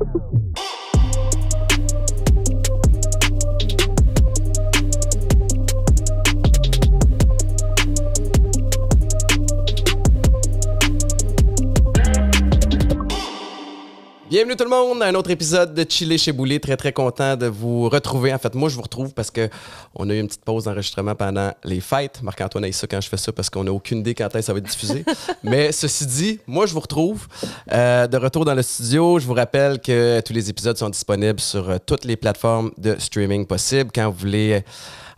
Wow. Bienvenue tout le monde à un autre épisode de Chili chez Boulet. Très très content de vous retrouver. En fait, moi je vous retrouve parce que on a eu une petite pause d'enregistrement pendant les fêtes. Marc-Antoine a ça quand je fais ça parce qu'on n'a aucune idée quand ça va être diffusé. Mais ceci dit, moi je vous retrouve euh, de retour dans le studio. Je vous rappelle que tous les épisodes sont disponibles sur euh, toutes les plateformes de streaming possibles. Quand vous voulez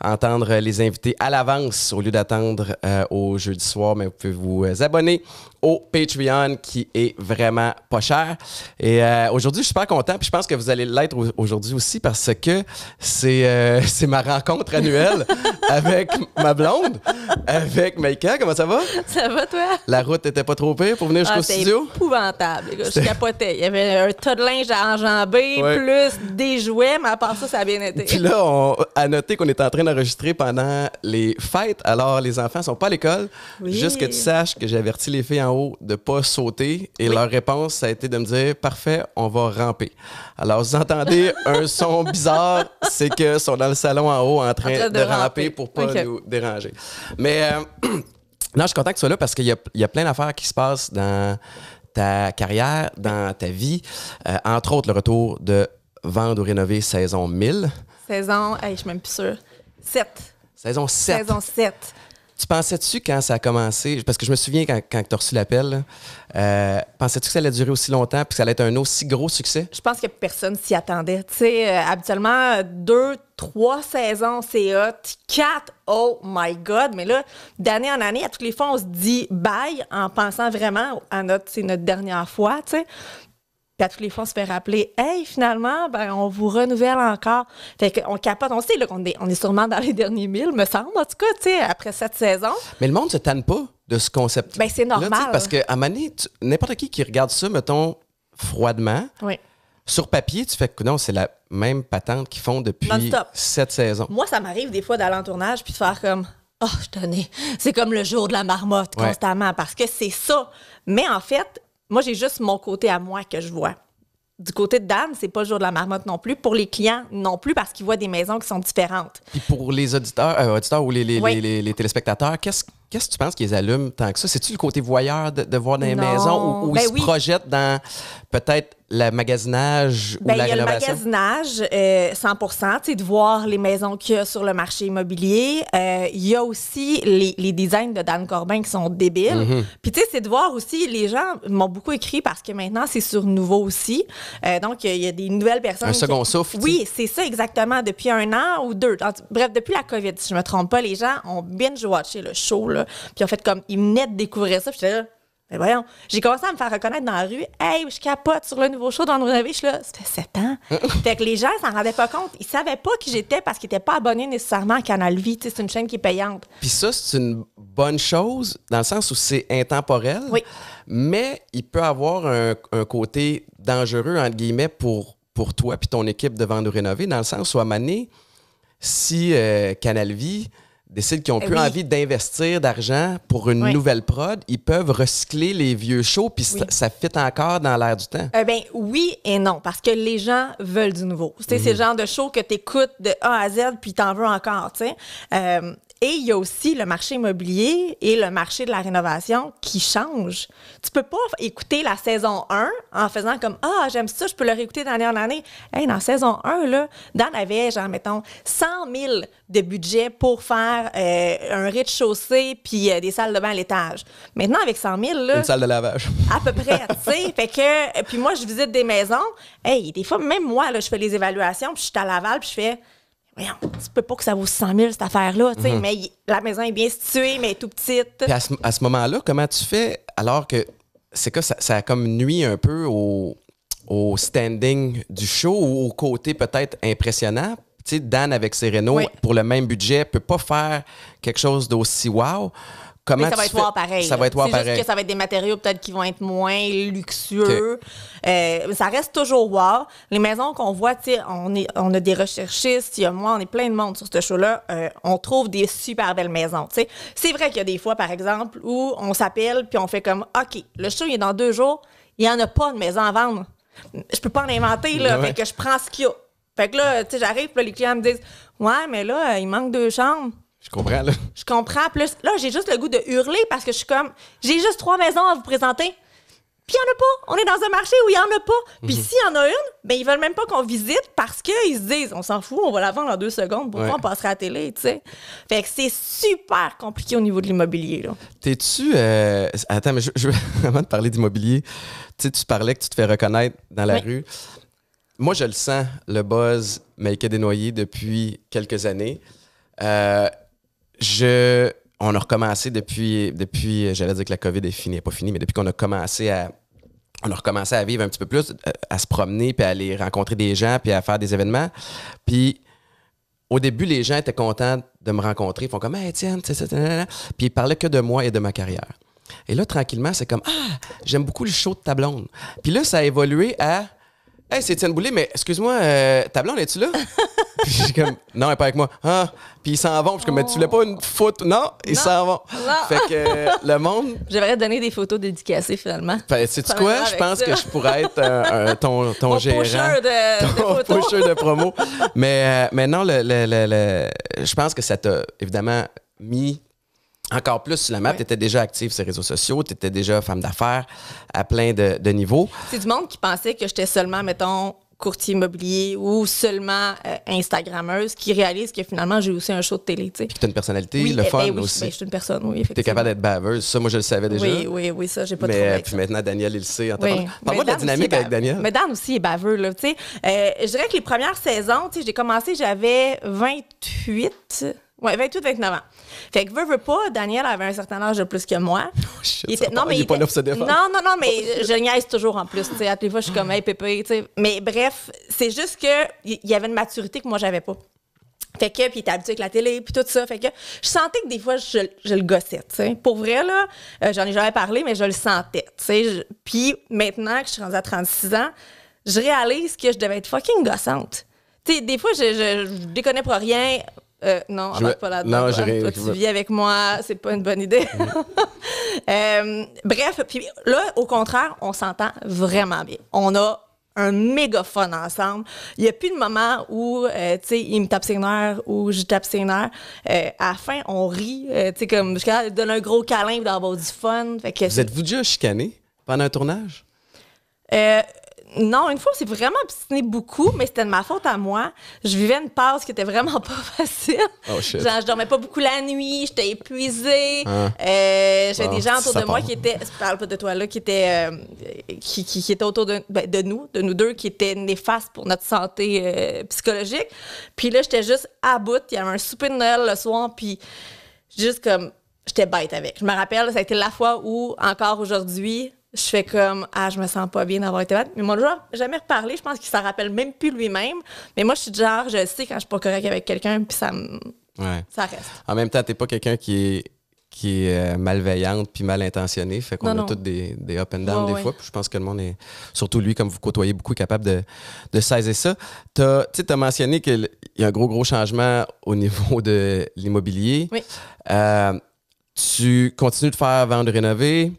entendre euh, les invités à l'avance au lieu d'attendre euh, au jeudi soir. Mais vous pouvez vous euh, abonner au Patreon qui est vraiment pas cher. Et aujourd'hui, je suis super content. Puis je pense que vous allez l'être aujourd'hui aussi parce que c'est ma rencontre annuelle avec ma blonde, avec Maïka. Comment ça va? Ça va, toi? La route était pas trop pire pour venir ah, jusqu'au ah, studio? épouvantable. Je capotais. Il y avait un tas de linge à enjamber, plus des jouets, mais à part ça, ça a bien été. Puis là, on a noté qu'on est en train de enregistré pendant les fêtes. Alors, les enfants sont pas à l'école. Juste que tu saches que j'ai averti les filles en haut de pas sauter. Et leur réponse, ça a été de me dire Parfait, on va ramper. Alors, vous entendez un son bizarre, c'est que sont dans le salon en haut en train, de, ramper, pour pour pas nous déranger. Mais. Euh, non, je suis content que tu sois là parce qu'il y, a, plein d'affaires qui se passent dans ta carrière, dans ta vie. Euh, entre autres, le retour de Vendre ou Rénover saison 1000. Saison, je je suis même plus sûre. 7. Saison 7. Saison 7. Tu pensais-tu quand ça a commencé, parce que je me souviens quand, quand tu as reçu l'appel, euh, pensais-tu que ça allait durer aussi longtemps puis que ça allait être un aussi gros succès? Je pense que personne s'y attendait. Euh, habituellement, deux, trois saisons, c'est hot. Quatre, oh my God! Mais là, d'année en année, à tous les fois, on se dit bye en pensant vraiment à notre, notre dernière fois, tu à tous les fois, se fait rappeler Hey, finalement, ben, on vous renouvelle encore. Fait qu'on capote, on sait qu'on est, on est sûrement dans les derniers mille, me semble, en tout cas, tu sais, après cette saison. Mais le monde se tanne pas de ce concept. Ben, c'est normal. parce qu'à Mané, n'importe qui qui regarde ça, mettons, froidement. sur papier, tu fais que non, c'est la même patente qu'ils font depuis cette saison. Moi, ça m'arrive des fois d'aller en tournage puis de faire comme Oh, je tenais. C'est comme le jour de la marmotte constamment parce que c'est ça. Mais en fait, moi, j'ai juste mon côté à moi que je vois. Du côté de Dan, c'est pas le jour de la marmotte non plus. Pour les clients, non plus, parce qu'ils voient des maisons qui sont différentes. Puis pour les auditeurs, euh, ou les, téléspectateurs, qu'est-ce que tu penses qu'ils allument tant que ça? C'est-tu le côté voyeur de, voir des maisons ou, ils ben se projettent dans peut-être le magasinage ou ben, la rénovation? Il y a le magasinage, 100 euh, tu de voir les maisons qu'il y a sur le marché immobilier. Euh, il y a aussi les, designs de Dan Corbin qui sont débiles. Mhm. Puis, tu sais, c'est de voir aussi, les gens m'ont beaucoup écrit parce que maintenant, c'est sur nouveau aussi. Euh, donc, il y, a des nouvelles personnes. Un second souffle. Oui, c'est ça exactement. Depuis un an ou deux. Bref, depuis la COVID, si je me trompe pas, les gens ont binge-watché le show, là. Puis, en fait, comme, ils venaient de découvrir ça. Puis, là, mais voyons, j'ai commencé à me faire reconnaître dans la rue. Hey, je capote sur le nouveau show dans Renové. Je suis là, c'était sept ans. fait que les gens s'en rendaient pas compte. Ils savaient pas qui j'étais parce qu'ils n'étaient pas abonnés nécessairement à Canal Vie. C'est une chaîne qui est payante. Puis ça, c'est une bonne chose dans le sens où c'est intemporel. Mais il peut avoir un, côté dangereux, entre guillemets, pour, pour toi et ton équipe de Vendre rénover dans le sens où à Mané, si euh, Canal Vie décident qu'ils ont eh plus envie d'investir d'argent pour une nouvelle prod, ils peuvent recycler les vieux shows, puis ça, fit encore dans l'air du temps. ben oui et non, parce que les gens veulent du nouveau. C'est le mhm. genre de show que tu écoutes de A à Z, puis t'en veux encore. Euh, et il y a aussi le marché immobilier et le marché de la rénovation qui changent. Tu peux pas écouter la saison 1 en faisant comme Ah, j'aime ça, je peux le réécouter d'année en année. Hey, dans saison 1, là, Dan avait, genre, mettons, 100 000 de budget pour faire euh, un rez-de-chaussée puis euh, des salles de bain à l'étage. Maintenant, avec 100 000, là, Une salle de lavage. À peu près, tu sais. fait que, euh, puis moi, je visite des maisons. Hey, des fois, même moi, là, je fais les évaluations puis je suis à Laval puis je fais voyons, tu peux pas que ça vaut 100 000, cette affaire-là. Mhm. Mais la maison est bien située, mais tout petite. à ce, moment-là, comment tu fais alors que c'est que ça, comme nuit un peu au, standing du show ou au côté peut-être impressionnant? Tu Dan avec ses Renault, pour le même budget, peut pas faire quelque chose d'aussi wow ça va être voir pareil. Ça va être pareil. Juste que ça va être des matériaux peut-être qui vont être moins luxueux. Euh, ça reste toujours voir. Les maisons qu'on voit, on, est, on a des recherchistes, il y a moi, on est plein de monde sur ce show-là. Euh, on trouve des super belles maisons. C'est vrai qu'il y a des fois, par exemple, où on s'appelle puis on fait comme OK, le show il est dans deux jours, il n'y en a pas de maison à vendre. Je peux pas en inventer, là, que je prends ce qu'il y a. Fait que là, tu sais, j'arrive, les clients me disent Ouais, mais là, euh, il manque deux chambres. Je comprends, là. Je comprends. Plus, là, j'ai juste le goût de hurler parce que je suis comme, j'ai juste trois maisons à vous présenter. Puis il n'y en a pas. On est dans un marché où il n'y en a pas. Puis mhm. s'il y en a une, ben ils veulent même pas qu'on visite parce qu'ils se disent, on s'en fout, on va la vendre en deux secondes. Pourquoi on passera à la télé, tu sais? Fait que c'est super compliqué au niveau de l'immobilier, là. T'es-tu. Euh, attends, mais je, veux avant de parler d'immobilier. Tu sais, tu parlais que tu te fais reconnaître dans la rue. Moi, je le sens, le buzz des dénoyé » depuis quelques années. Euh, je, on a recommencé depuis, depuis j'allais dire que la COVID est finie, pas finie, mais depuis qu'on a commencé à on a recommencé à vivre un petit peu plus, euh, à, se promener, puis à aller rencontrer des gens, puis à faire des événements. Puis au début, les gens étaient contents de me rencontrer. Ils font comme, Eh tiens, sais... » ça, Puis ils parlaient que de moi et de ma carrière. Et là, tranquillement, c'est comme, ah, j'aime beaucoup le show de ta blonde. Puis là, ça a évolué à, Hey, c'est Étienne Boulay, mais excuse-moi, euh, ta blonde, es-tu là? puis comme, non, elle n'est pas avec moi. Ah, puis ils s'en vont. Puis je comme, mais tu voulais pas une photo? Non, ils s'en vont. Fait que euh, le monde. J'aimerais donner des photos dédicacées finalement. Fait, ben, sais-tu quoi? Je pense que je pourrais être euh, ton, ton gérant. de, ton pusher de promo. mais, euh, mais non, le, le, je pense que ça t'a évidemment mis encore plus sur la map. Tu étais déjà active sur les réseaux sociaux, tu étais déjà femme d'affaires à plein de, de niveaux. C'est du monde qui pensait que j'étais seulement, mettons, courtier immobilier ou seulement euh, Instagrammeuse qui réalise que finalement j'ai aussi un show de télé. Puis tu as une personnalité, le eh, fun aussi. Ben oui, aussi. Ben, je suis une personne, oui. Tu es capable d'être baveuse. Ça, moi, je le savais déjà. Oui, oui, oui, ça, j'ai pas de Mais euh, puis maintenant, Daniel, il le sait. Oui. Parle-moi de la dynamique avec Daniel. Mais Dan aussi est baveux. Là, euh, je dirais que les premières saisons, j'ai commencé, j'avais 28. Oui, 28, 29 ans. Fait que, veux, veux pas, Daniel avait un certain âge de plus que moi. Oh, shit, il était, non, mais pas Non, non, non, mais oh, je niaise toujours en plus. À toutes les fois, je suis comme, hey, pépé. sais Mais bref, c'est juste qu'il y avait une maturité que moi, j'avais pas. Fait que, puis il était habitué avec la télé, puis tout ça. Fait que, je sentais que des fois, je, le gossais, sais Pour vrai, là, euh, j'en ai jamais parlé, mais je le sentais, tu Puis maintenant que je suis rendue à 36 ans, je réalise que je devais être fucking gossante. Tu sais, des fois, je, déconnais pour rien. Euh, non, je... pas là-dedans. Toi, tu vis avec moi, c'est pas une bonne idée. Mm-hmm. Euh, bref, puis là, au contraire, on s'entend vraiment bien. On a un méga fun ensemble. Il n'y a plus de moment où, euh, tu sais, il me tape ses nerfs ou je tape ses nerfs. à la fin, on rit. tu sais, comme, je donne un gros câlin d'avoir du fun. vous êtes-vous déjà chicané pendant un tournage? Non, une fois, on s'est vraiment obstiné beaucoup, mais c'était de ma faute à moi. Je vivais une passe qui était vraiment pas facile. Oh, je dormais pas beaucoup la nuit, j'étais épuisée. Hein. Euh, j'avais des gens autour de moi qui étaient, je parle pas de toi là, qui étaient, euh, qui, étaient autour de, ben, de, nous, de nous deux, qui étaient néfastes pour notre santé euh, psychologique. Puis là, j'étais juste à bout. Il y avait un souper de Noël le soir, puis juste comme, j'étais bête avec. Je me rappelle, ça a été la fois où, encore aujourd'hui, je fais comme ah je me sens pas bien d'avoir été malade mais mon genre jamais reparlé je pense qu'il s'en rappelle même plus lui-même mais moi je suis genre je sais quand je suis pas correct avec quelqu'un puis ça me ça reste en même temps t'es pas quelqu'un qui est qui est euh, malveillante puis mal intentionnée fait qu'on a tous toutes des, des, up and down des fois puis je pense que le monde est surtout lui comme vous côtoyez beaucoup capable de de saisir ça tu as mentionné qu'il y a un gros gros changement au niveau de l'immobilier oui. Euh, tu continues de faire vendre rénover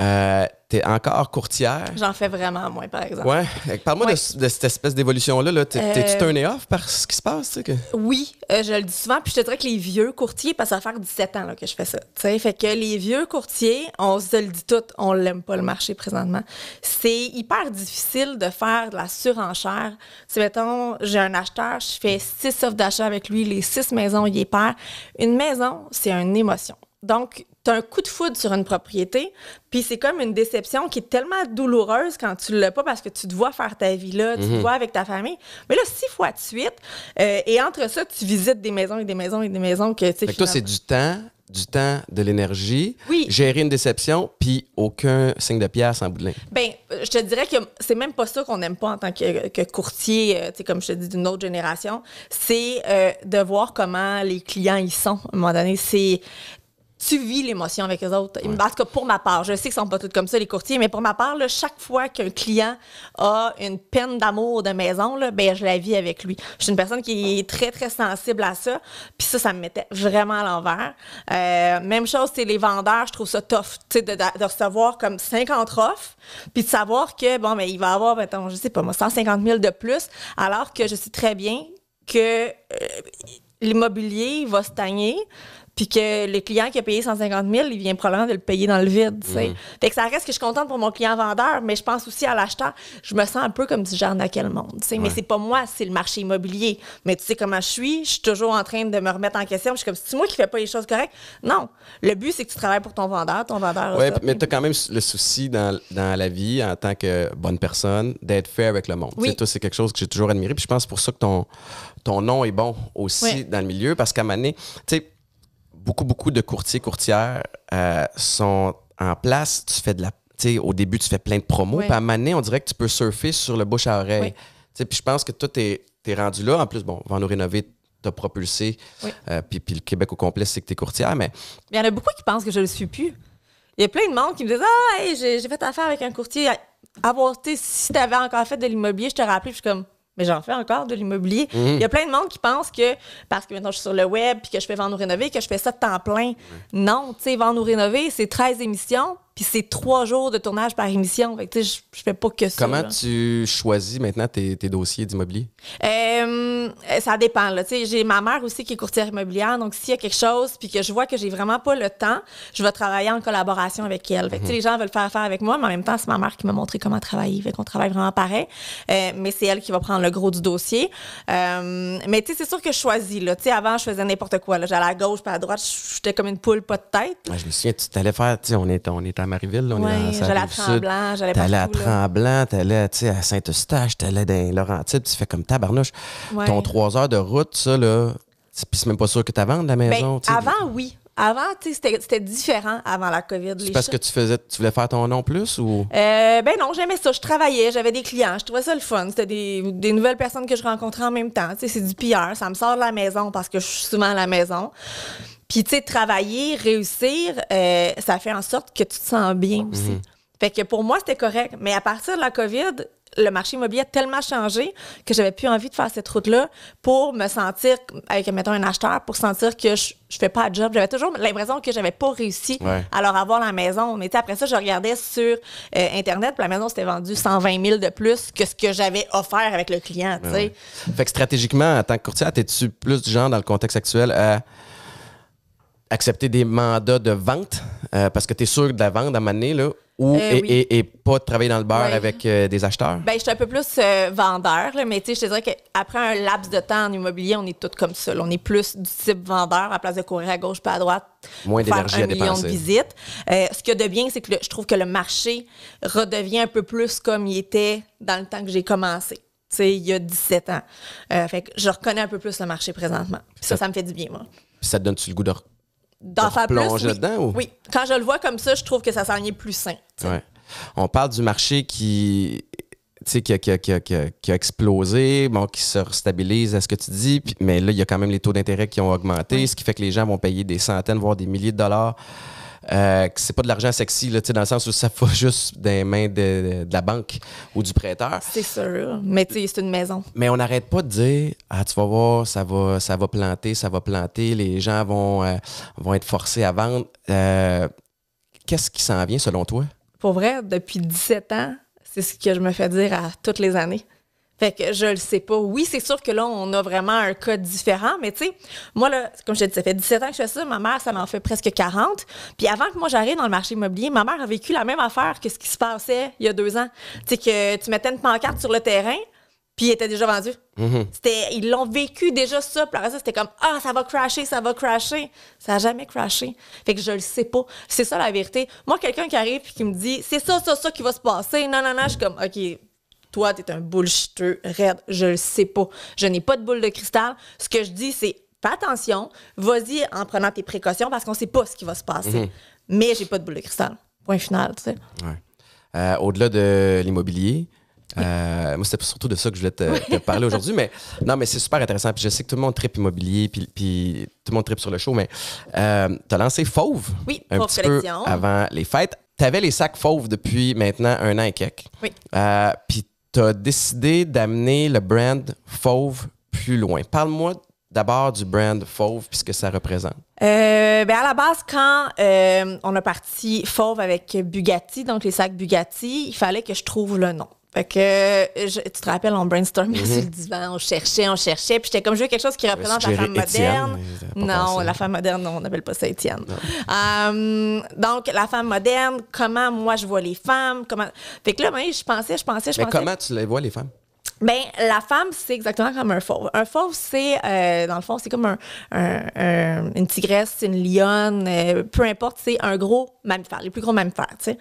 euh, encore courtière. J'en fais vraiment moins, par exemple. Ouais. Parle-moi de, cette espèce d'évolution-là. -là, tes tu euh, turné off par ce qui se passe? Que... Oui, euh, je le dis souvent. Puis je te dirais que les vieux courtiers, parce que ça faire 17 ans là, que je fais ça. fait que les vieux courtiers, on se le dit tout, on l'aime pas le marché présentement. C'est hyper difficile de faire de la surenchère. Tu mettons, j'ai un acheteur, je fais six offres d'achat avec lui, les six maisons, il est pair. Une maison, c'est une émotion. Donc, tu as un coup de foudre sur une propriété, puis c'est comme une déception qui est tellement douloureuse quand tu l'as pas parce que tu te vois faire ta vie là, tu te mhm. vois avec ta famille. Mais là, six fois de suite, euh, et entre ça, tu visites des maisons et des maisons et des maisons que tu sais. toi, c'est du temps, du temps, de l'énergie, oui. gérer une déception, puis aucun signe de pièce en bout de ligne. Ben, je te dirais que c'est même pas ça qu'on n'aime pas en tant que, courtier, euh, tu sais, comme je te dis, d'une autre génération. C'est euh, de voir comment les clients y sont. À un moment donné, c'est tu vis l'émotion avec les autres. Parce En tout pour ma part, je sais qu'ils sont pas toutes comme ça, les courtiers, mais pour ma part, chaque fois qu'un client a une peine d'amour de maison, ben, je la vis avec lui. Je suis une personne qui est très, très sensible à ça. Puis ça, ça me mettait vraiment à l'envers. Euh, même chose, c'est les vendeurs, je trouve ça tough, de, recevoir comme 50 offres, puis de savoir que, bon, mais ben, il va avoir, mettons, je sais pas moi, 150 000 de plus, alors que je sais très bien que... Euh, l'immobilier va stagner, puis que le client qui a payé 150 000, il vient probablement de le payer dans le vide. Mmh. Fait que ça reste que je suis contente pour mon client vendeur, mais je pense aussi à l'acheteur. Je me sens un peu comme si j'arnaquais quel monde. sais. Mais c'est pas moi, c'est le marché immobilier. Mais tu sais comment je suis, je suis toujours en train de me remettre en question. Je suis comme, c'est moi qui fais pas les choses correctes. Non. Le but, c'est que tu travailles pour ton vendeur, ton vendeur. Oui, mais tu as quand même le souci dans, la vie, en tant que bonne personne, d'être fait avec le monde. c'est quelque chose que j'ai toujours admiré. Puis je pense pour ça que ton, ton nom est bon aussi dans le milieu, parce qu'à avis tu sais, beaucoup, beaucoup de courtiers, courtières euh, sont en place. Tu fais de la. Au début, tu fais plein de promos. Puis à un on dirait que tu peux surfer sur le bouche à oreille. Puis je pense que toi, tu es, rendu là. En plus, bon, va nous rénover t'as propulsé. Euh, puis, puis, le Québec au complet, c'est que t'es courtière, mais... Il y en a beaucoup qui pensent que je le suis plus. Il y a plein de monde qui me disent « Ah, j'ai fait affaire avec un courtier. Avoir, si t'avais encore fait de l'immobilier, je te rappelais. » Je suis comme mais j'en fais encore de l'immobilier. Mhm. Il y a plein de monde qui pense que parce que maintenant je suis sur le web puis que je fais vendre ou rénover, que je fais ça de temps plein. Non, tu sais, vendre ou rénover, c'est 13 émissions, puis c'est trois jours de tournage par émission. Fait tu je, fais pas que ça. Comment tu choisis maintenant tes, dossiers d'immobilier? Euh, ça dépend, là. Tu sais, j'ai ma mère aussi qui est courtière immobilière. Donc, s'il y a quelque chose, puis que je vois que j'ai vraiment pas le temps, je vais travailler en collaboration avec elle. Fait mhm. les gens veulent faire affaire avec moi, mais en même temps, c'est ma mère qui m'a montré comment travailler. Fait travaille vraiment pareil. Euh, mais c'est elle qui va prendre le gros du dossier. Euh, mais, tu sais, c'est sûr que je choisis, là. Tu sais, avant, je faisais n'importe quoi, J'allais à gauche, puis à droite. J'étais comme une poule, pas de tête. je me souviens, tu t'allais faire, tu sais, on est, on est Marieville. on est j'allais à Tremblant, j'allais T'allais à Tremblant, t'allais à Saint-Eustache, t'allais dans Laurentides, tu fais comme tabarnouche. Ton trois heures de route, ça, là, c'est même pas sûr que ben, tu de la maison. avant, oui. Avant, c'était différent avant la COVID. C'est parce que tu faisais, tu voulais faire ton nom plus ou? Euh, ben non, j'aimais ça. Je travaillais, j'avais des clients, je trouvais ça le fun. C'était des, des, nouvelles personnes que je rencontrais en même temps. C'est du pire, ça me sort de la maison parce que je suis souvent à la maison. Puis, tu sais, travailler, réussir, euh, ça fait en sorte que tu te sens bien mm-hmm. aussi. Fait que pour moi, c'était correct. Mais à partir de la COVID, le marché immobilier a tellement changé que j'avais plus envie de faire cette route-là pour me sentir, avec, mettons, un acheteur, pour sentir que je, je fais pas de job. J'avais toujours l'impression que j'avais pas réussi à leur avoir la maison. Mais tu après ça, je regardais sur euh, Internet, puis la maison s'était vendue 120 000 de plus que ce que j'avais offert avec le client, ben sais. Fait que stratégiquement, en tant que courtier, es-tu plus du genre, dans le contexte actuel, à accepter des mandats de vente euh, parce que tu es sûr de la vente à un ou euh, et, pas de pas travailler dans le beurre avec euh, des acheteurs? Ben, je suis un peu plus vendeur, là, mais je te dirais qu'après un laps de temps en immobilier, on est tous comme ça. On est plus du type vendeur à place de courir à gauche pas à droite. Moins d'énergie à million de visites. ce qu'il y a de bien, c'est que je trouve que le marché redevient un peu plus comme il était dans le temps que j'ai commencé il y a 17 ans. fait que je reconnais un peu plus le marché présentement. Ça, ça, me fait du bien, moi. Ça te donne-tu le goût de d'en faire plus. Oui. Quand je le vois comme ça, je trouve que ça s'en est plus sain. On parle du marché qui qui a, explosé, bon, qui se stabilise à ce que tu dis, mais là, il y a quand même les taux d'intérêt qui ont augmenté, ce qui fait que les gens vont payer des centaines, voire des milliers de dollars euh, que c'est pas de l'argent sexy, là, dans le sens où ça va juste des mains de, la banque ou du prêteur. C'est sûr, mais c'est une maison. Mais on n'arrête pas de dire Ah, tu vas voir, ça va, ça va planter, ça va planter, les gens vont, euh, vont être forcés à vendre. Euh, qu'est-ce qui s'en vient selon toi? Pour vrai, depuis 17 ans, c'est ce que je me fais dire à toutes les années. Fait que je le sais pas. Oui, c'est sûr que là, on a vraiment un cas différent, mais tu sais, moi, là, comme je te dis, ça fait 17 ans que je fais ça. Ma mère, ça m'en fait presque 40. Puis avant que moi, j'arrive dans le marché immobilier, ma mère a vécu la même affaire que ce qui se passait il y a deux ans. Tu sais, que tu mettais une pancarte sur le terrain, puis il était déjà vendu. Mm-hmm. C'était, Ils l'ont vécu déjà ça. Puis ça, c'était comme Ah, ça va crasher, ça va crasher. Ça n'a jamais craché Fait que je le sais pas. C'est ça la vérité. Moi, quelqu'un qui arrive et qui me dit C'est ça, ça, ça qui va se passer. Non, non, non, je suis comme OK, toi, t'es un bullshiteux, raide. Je le sais pas. Je n'ai pas de boule de cristal. Ce que je dis, c'est fais attention, vas-y en prenant tes précautions parce qu'on sait pas ce qui va se passer. Mhm. Mais j'ai pas de boule de cristal. Point final, tu sais. Ouais. Euh, au-delà de l'immobilier, euh, moi, c'était surtout de ça que je voulais te, parler aujourd'hui, mais non, mais c'est super intéressant. Puis je sais que tout le monde tripe immobilier, puis, tout le monde tripe sur le show, mais euh, tu as lancé Fauve oui, un peu avant les fêtes. Tu avais les sacs Fauve depuis maintenant un an et quelques. Oui. Euh, puis tu as décidé d'amener le brand Fauve plus loin. Parle-moi d'abord du brand Fauve puisque ce que ça représente. Euh, ben, à la base, quand euh, on a parti Fauve avec Bugatti, donc les sacs Bugatti, il fallait que je trouve le nom. Fait que, je, tu te rappelles, on brainstormait mhm. sur le divan, on cherchait, on cherchait. Puis j'étais comme, je veux quelque chose qui représente la femme moderne. Euh, non, la femme moderne, non, on n'appelle pas ça Étienne. Euh, donc, la femme moderne, comment moi je vois les femmes. Comment... Fait que là, je pensais, je pensais, je Mais comment tu les vois, les femmes? Ben, la femme, c'est exactement comme un fauve. Un fauve, c'est, euh, dans le fond, c'est comme une tigresse, une lionne, peu importe, c'est un gros mammifère, les plus gros mammifères, tu sais.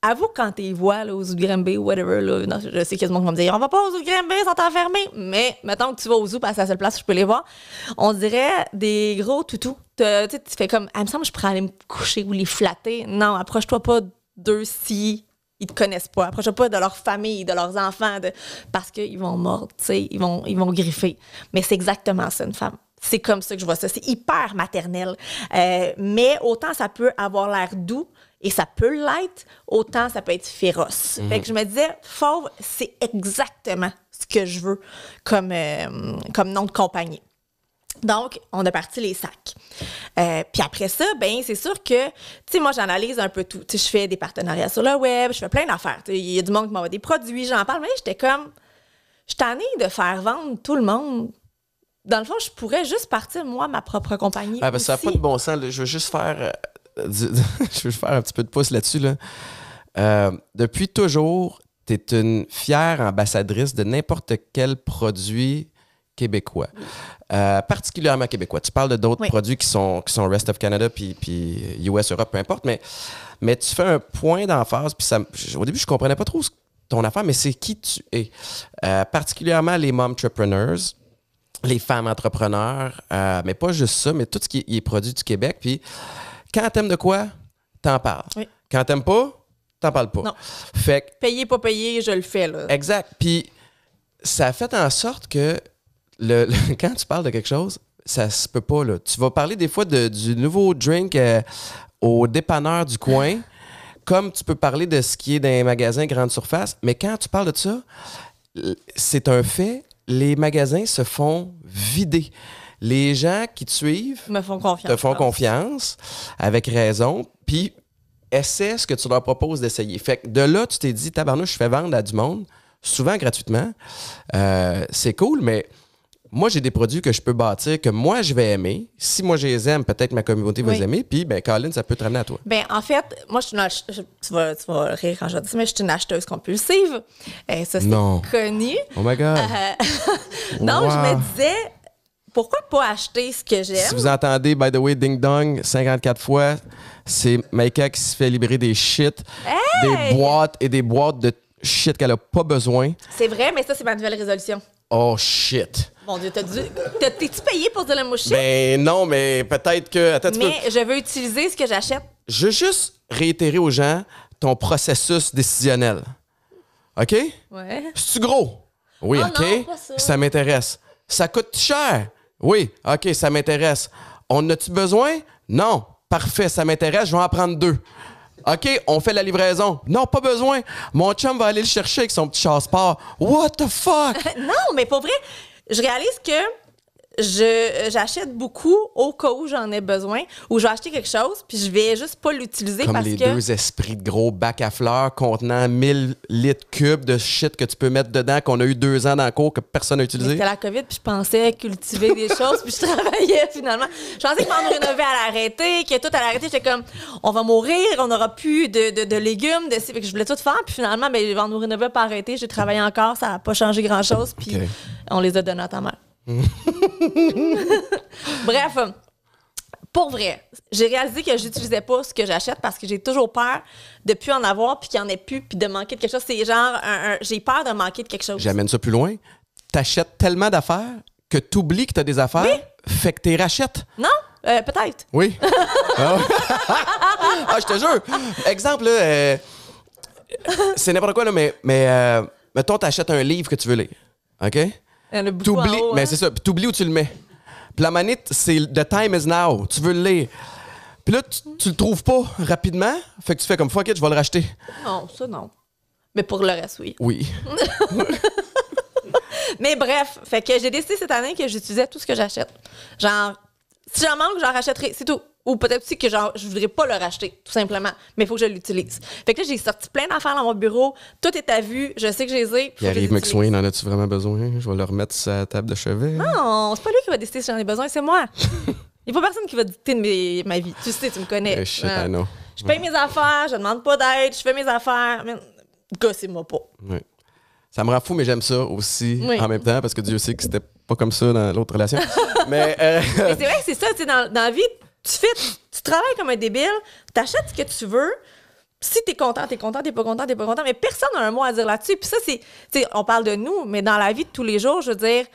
Avoue, quand les vois là, aux Zoo whatever, là, je sais quasiment qu'on me dire on va pas aux Zoo sans ils sont Mais maintenant que tu vas aux Zoo, parce que c'est la seule place où je peux les voir, on dirait des gros toutous. Tu fais comme, ah, il me semble que je pourrais aller me coucher ou les flatter. Non, approche-toi pas d'eux si ils te connaissent pas. Approche-toi pas de leur famille, de leurs enfants, parce qu'ils vont mordre, ils vont, ils vont griffer. Mais c'est exactement ça, une femme. C'est comme ça que je vois ça. C'est hyper maternel. Euh, mais autant ça peut avoir l'air doux, et ça peut l'être, autant ça peut être féroce. Mhm. Fait que je me disais, fauve, c'est exactement ce que je veux comme, euh, comme nom de compagnie. Donc, on a parti les sacs. Euh, puis après ça, ben c'est sûr que, tu sais, moi, j'analyse un peu tout. Tu sais, je fais des partenariats sur le web, je fais plein d'affaires. Il y a du monde qui m'envoie des produits, j'en parle, mais j'étais comme, je tannée de faire vendre tout le monde. Dans le fond, je pourrais juste partir, moi, ma propre compagnie. Ah, ben, ça n'a pas de bon sens. Je veux juste faire euh, je vais faire un petit peu de pouce là-dessus. Là. Euh, depuis toujours, tu es une fière ambassadrice de n'importe quel produit québécois, euh, particulièrement québécois. Tu parles de d'autres produits qui sont, qui sont Rest of Canada, puis, puis US, Europe, peu importe, mais, mais tu fais un point d'emphase, puis au début, je ne comprenais pas trop ton affaire, mais c'est qui tu es. Euh, particulièrement les entrepreneurs, les femmes entrepreneurs, mais pas juste ça, mais tout ce qui est, produit du Québec, puis quand t'aimes de quoi, t'en parles. Quand t'aimes pas, t'en parles pas. Fait Payer, pas payer, je le fais, là. Exact. Puis ça fait en sorte que quand tu parles de quelque chose, ça se peut pas, là. Tu vas parler des fois de, du nouveau drink euh, au dépanneur du coin, comme tu peux parler de ce qui est dans les magasins grande surface, mais quand tu parles de ça, c'est un fait, les magasins se font vider. Les gens qui te suivent Me font te font confiance avec raison, puis essaie ce que tu leur proposes d'essayer. Fait que de là, tu t'es dit, tabarnouche, je fais vendre à du monde, souvent gratuitement. Euh, c'est cool, mais moi, j'ai des produits que je peux bâtir, que moi, je vais aimer. Si moi, je les aime, peut-être ma communauté va les aimer. Puis, ben, Colin, ça peut te ramener à toi. Ben, en fait, moi, je suis une tu, vas, rire quand je dis, mais je suis une acheteuse compulsive. Et ça, c'est connu. Oh my God. Euh, non, je me disais, pourquoi pas acheter ce que j'aime? Si vous entendez, by the way, Ding Dong 54 fois, c'est Maika qui se fait libérer des shit, des boîtes et des boîtes de shit qu'elle a pas besoin. C'est vrai, mais ça, c'est ma nouvelle résolution. Oh shit. Mon Dieu, T'es-tu payé pour de la mot shit? Ben non, mais peut-être que. mais je veux utiliser ce que j'achète. Je veux juste réitérer aux gens ton processus décisionnel. OK? Ouais. C'est-tu gros? Oui, oh OK? ça m'intéresse. Ça coûte cher. Oui, OK, ça m'intéresse. On a-tu besoin? Non. Parfait, ça m'intéresse, je vais en prendre deux. OK, on fait la livraison. Non, pas besoin. Mon chum va aller le chercher avec son petit chasse part What the fuck? non, mais pour vrai, je réalise que euh, j'achète beaucoup au cas où j'en ai besoin ou je vais acheter quelque chose puis je vais juste pas l'utiliser Comme les deux esprits de gros bac à fleurs contenant 1000 litres cubes de shit que tu peux mettre dedans qu'on a eu deux ans dans le cours que personne n'a utilisé. C'était la COVID puis je pensais cultiver des choses puis je travaillais finalement. Je pensais que mon rénover à l'arrêter, que tout à l'arrêté. J'étais comme on va mourir, on n'aura plus de, de, légumes, de fait que je voulais tout faire puis finalement ben vendre nous veut pas arrêter, j'ai travaillé encore, ça n'a pas changé grand-chose puis on les a donnés à ta mère. Bref, euh, pour vrai, j'ai réalisé que j'utilisais pas ce que j'achète parce que j'ai toujours peur de plus en avoir, puis qu'il n'y en ait plus, puis de manquer de quelque chose. C'est genre, j'ai peur de manquer de quelque chose. J'amène ça plus loin. T'achètes tellement d'affaires que oublies que t'as des affaires, fait que t'es rachètes. Non? Euh, peut-être. Oui. ah, je te jure. Exemple, euh, c'est n'importe quoi, mais, mais euh, mettons, t'achètes un livre que tu veux lire. OK? T'oublies, mais hein. c'est ça. Puis où tu le mets. Puis la manite, c'est The time is now. Tu veux le lire. Puis là, tu, tu le trouves pas rapidement. Fait que tu fais comme fuck it, je vais le racheter. Non, ça non. Mais pour le reste, oui. Oui. Mais bref, fait que j'ai décidé cette année que j'utilisais tout ce que j'achète. Genre, si j'en manque, j'en rachèterai. C'est tout. Ou peut-être aussi que genre, je voudrais pas le racheter, tout simplement. Mais il faut que je l'utilise. Fait que là, j'ai sorti plein d'affaires dans mon bureau. Tout est à vue. Je sais que je les ai. Il arrive McSwain, en as-tu vraiment besoin? Je vais le remettre sur la table de chevet. Non, c'est pas lui qui va décider si j'en ai besoin, c'est moi. Il n'y a pas personne qui va dicter ma vie. Tu sais, tu me connais. Eh, hein. je paye mes affaires, je demande pas d'aide, je fais mes affaires. Gossez-moi pas. Oui. Ça me rend fou, mais j'aime ça aussi en même temps parce que Dieu sait que c'était pas comme ça dans l'autre relation. Euh, mais, c'est vrai, c'est ça. Dans, dans la vie, tu tu travailles comme un débile, t'achètes ce que tu veux. Si tu t'es content, t'es content, t'es pas content, t'es pas content. Mais personne n'a un mot à dire là-dessus. Puis ça, c'est. On parle de nous, mais dans la vie de tous les jours, je veux dire,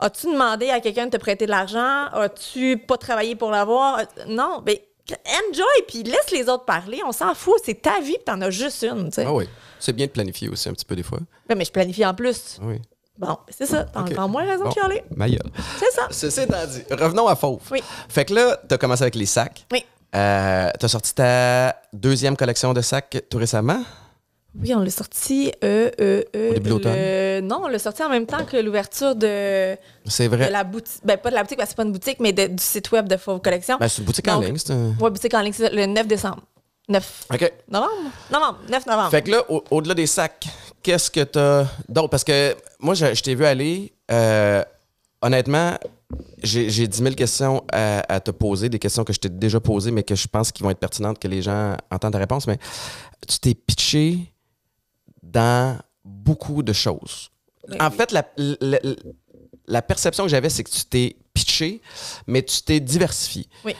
as-tu demandé à quelqu'un de te prêter de l'argent? As-tu pas travaillé pour l'avoir? Non. Mais ben, enjoy, puis laisse les autres parler. On s'en fout. C'est ta vie, puis t'en as juste une. Ah oui. C'est bien de planifier aussi un petit peu des fois. Mais, ben, mais je planifie en plus. Oui. Bon, ben, c'est ça. T'as encore moins raison bon, de chialer. Ma gueule. C'est ça. Ceci étant dit, revenons à Fauve. Oui. Fait que là, t'as commencé avec les sacs. Oui. Euh, t'as sorti ta deuxième collection de sacs tout récemment? Oui, on l'a sorti. Euh, euh, euh, Au début l'automne. Non, on l'a sorti en même temps que l'ouverture de. C'est vrai. De la boutique. Ben, pas de la boutique, parce que c'est pas une boutique, mais du site web de Fauve Collection. Ben, c'est une boutique en ligne. Un... Oui, boutique en ligne, c'est le 9 décembre. 9. OK. Novembre? Novembre, 9 novembre. Fait que là, au-delà des sacs, qu'est-ce que t'as d'autre? Parce que moi, je, t'ai vu aller. Euh, honnêtement, j'ai, 10 000 questions à, te poser, des questions que je t'ai déjà posées, mais que je pense qu'ils vont être pertinentes, que les gens entendent ta réponse. Mais tu t'es pitché dans beaucoup de choses. En fait, la, la, perception que j'avais, c'est que tu t'es pitché, mais tu t'es diversifié. Oui.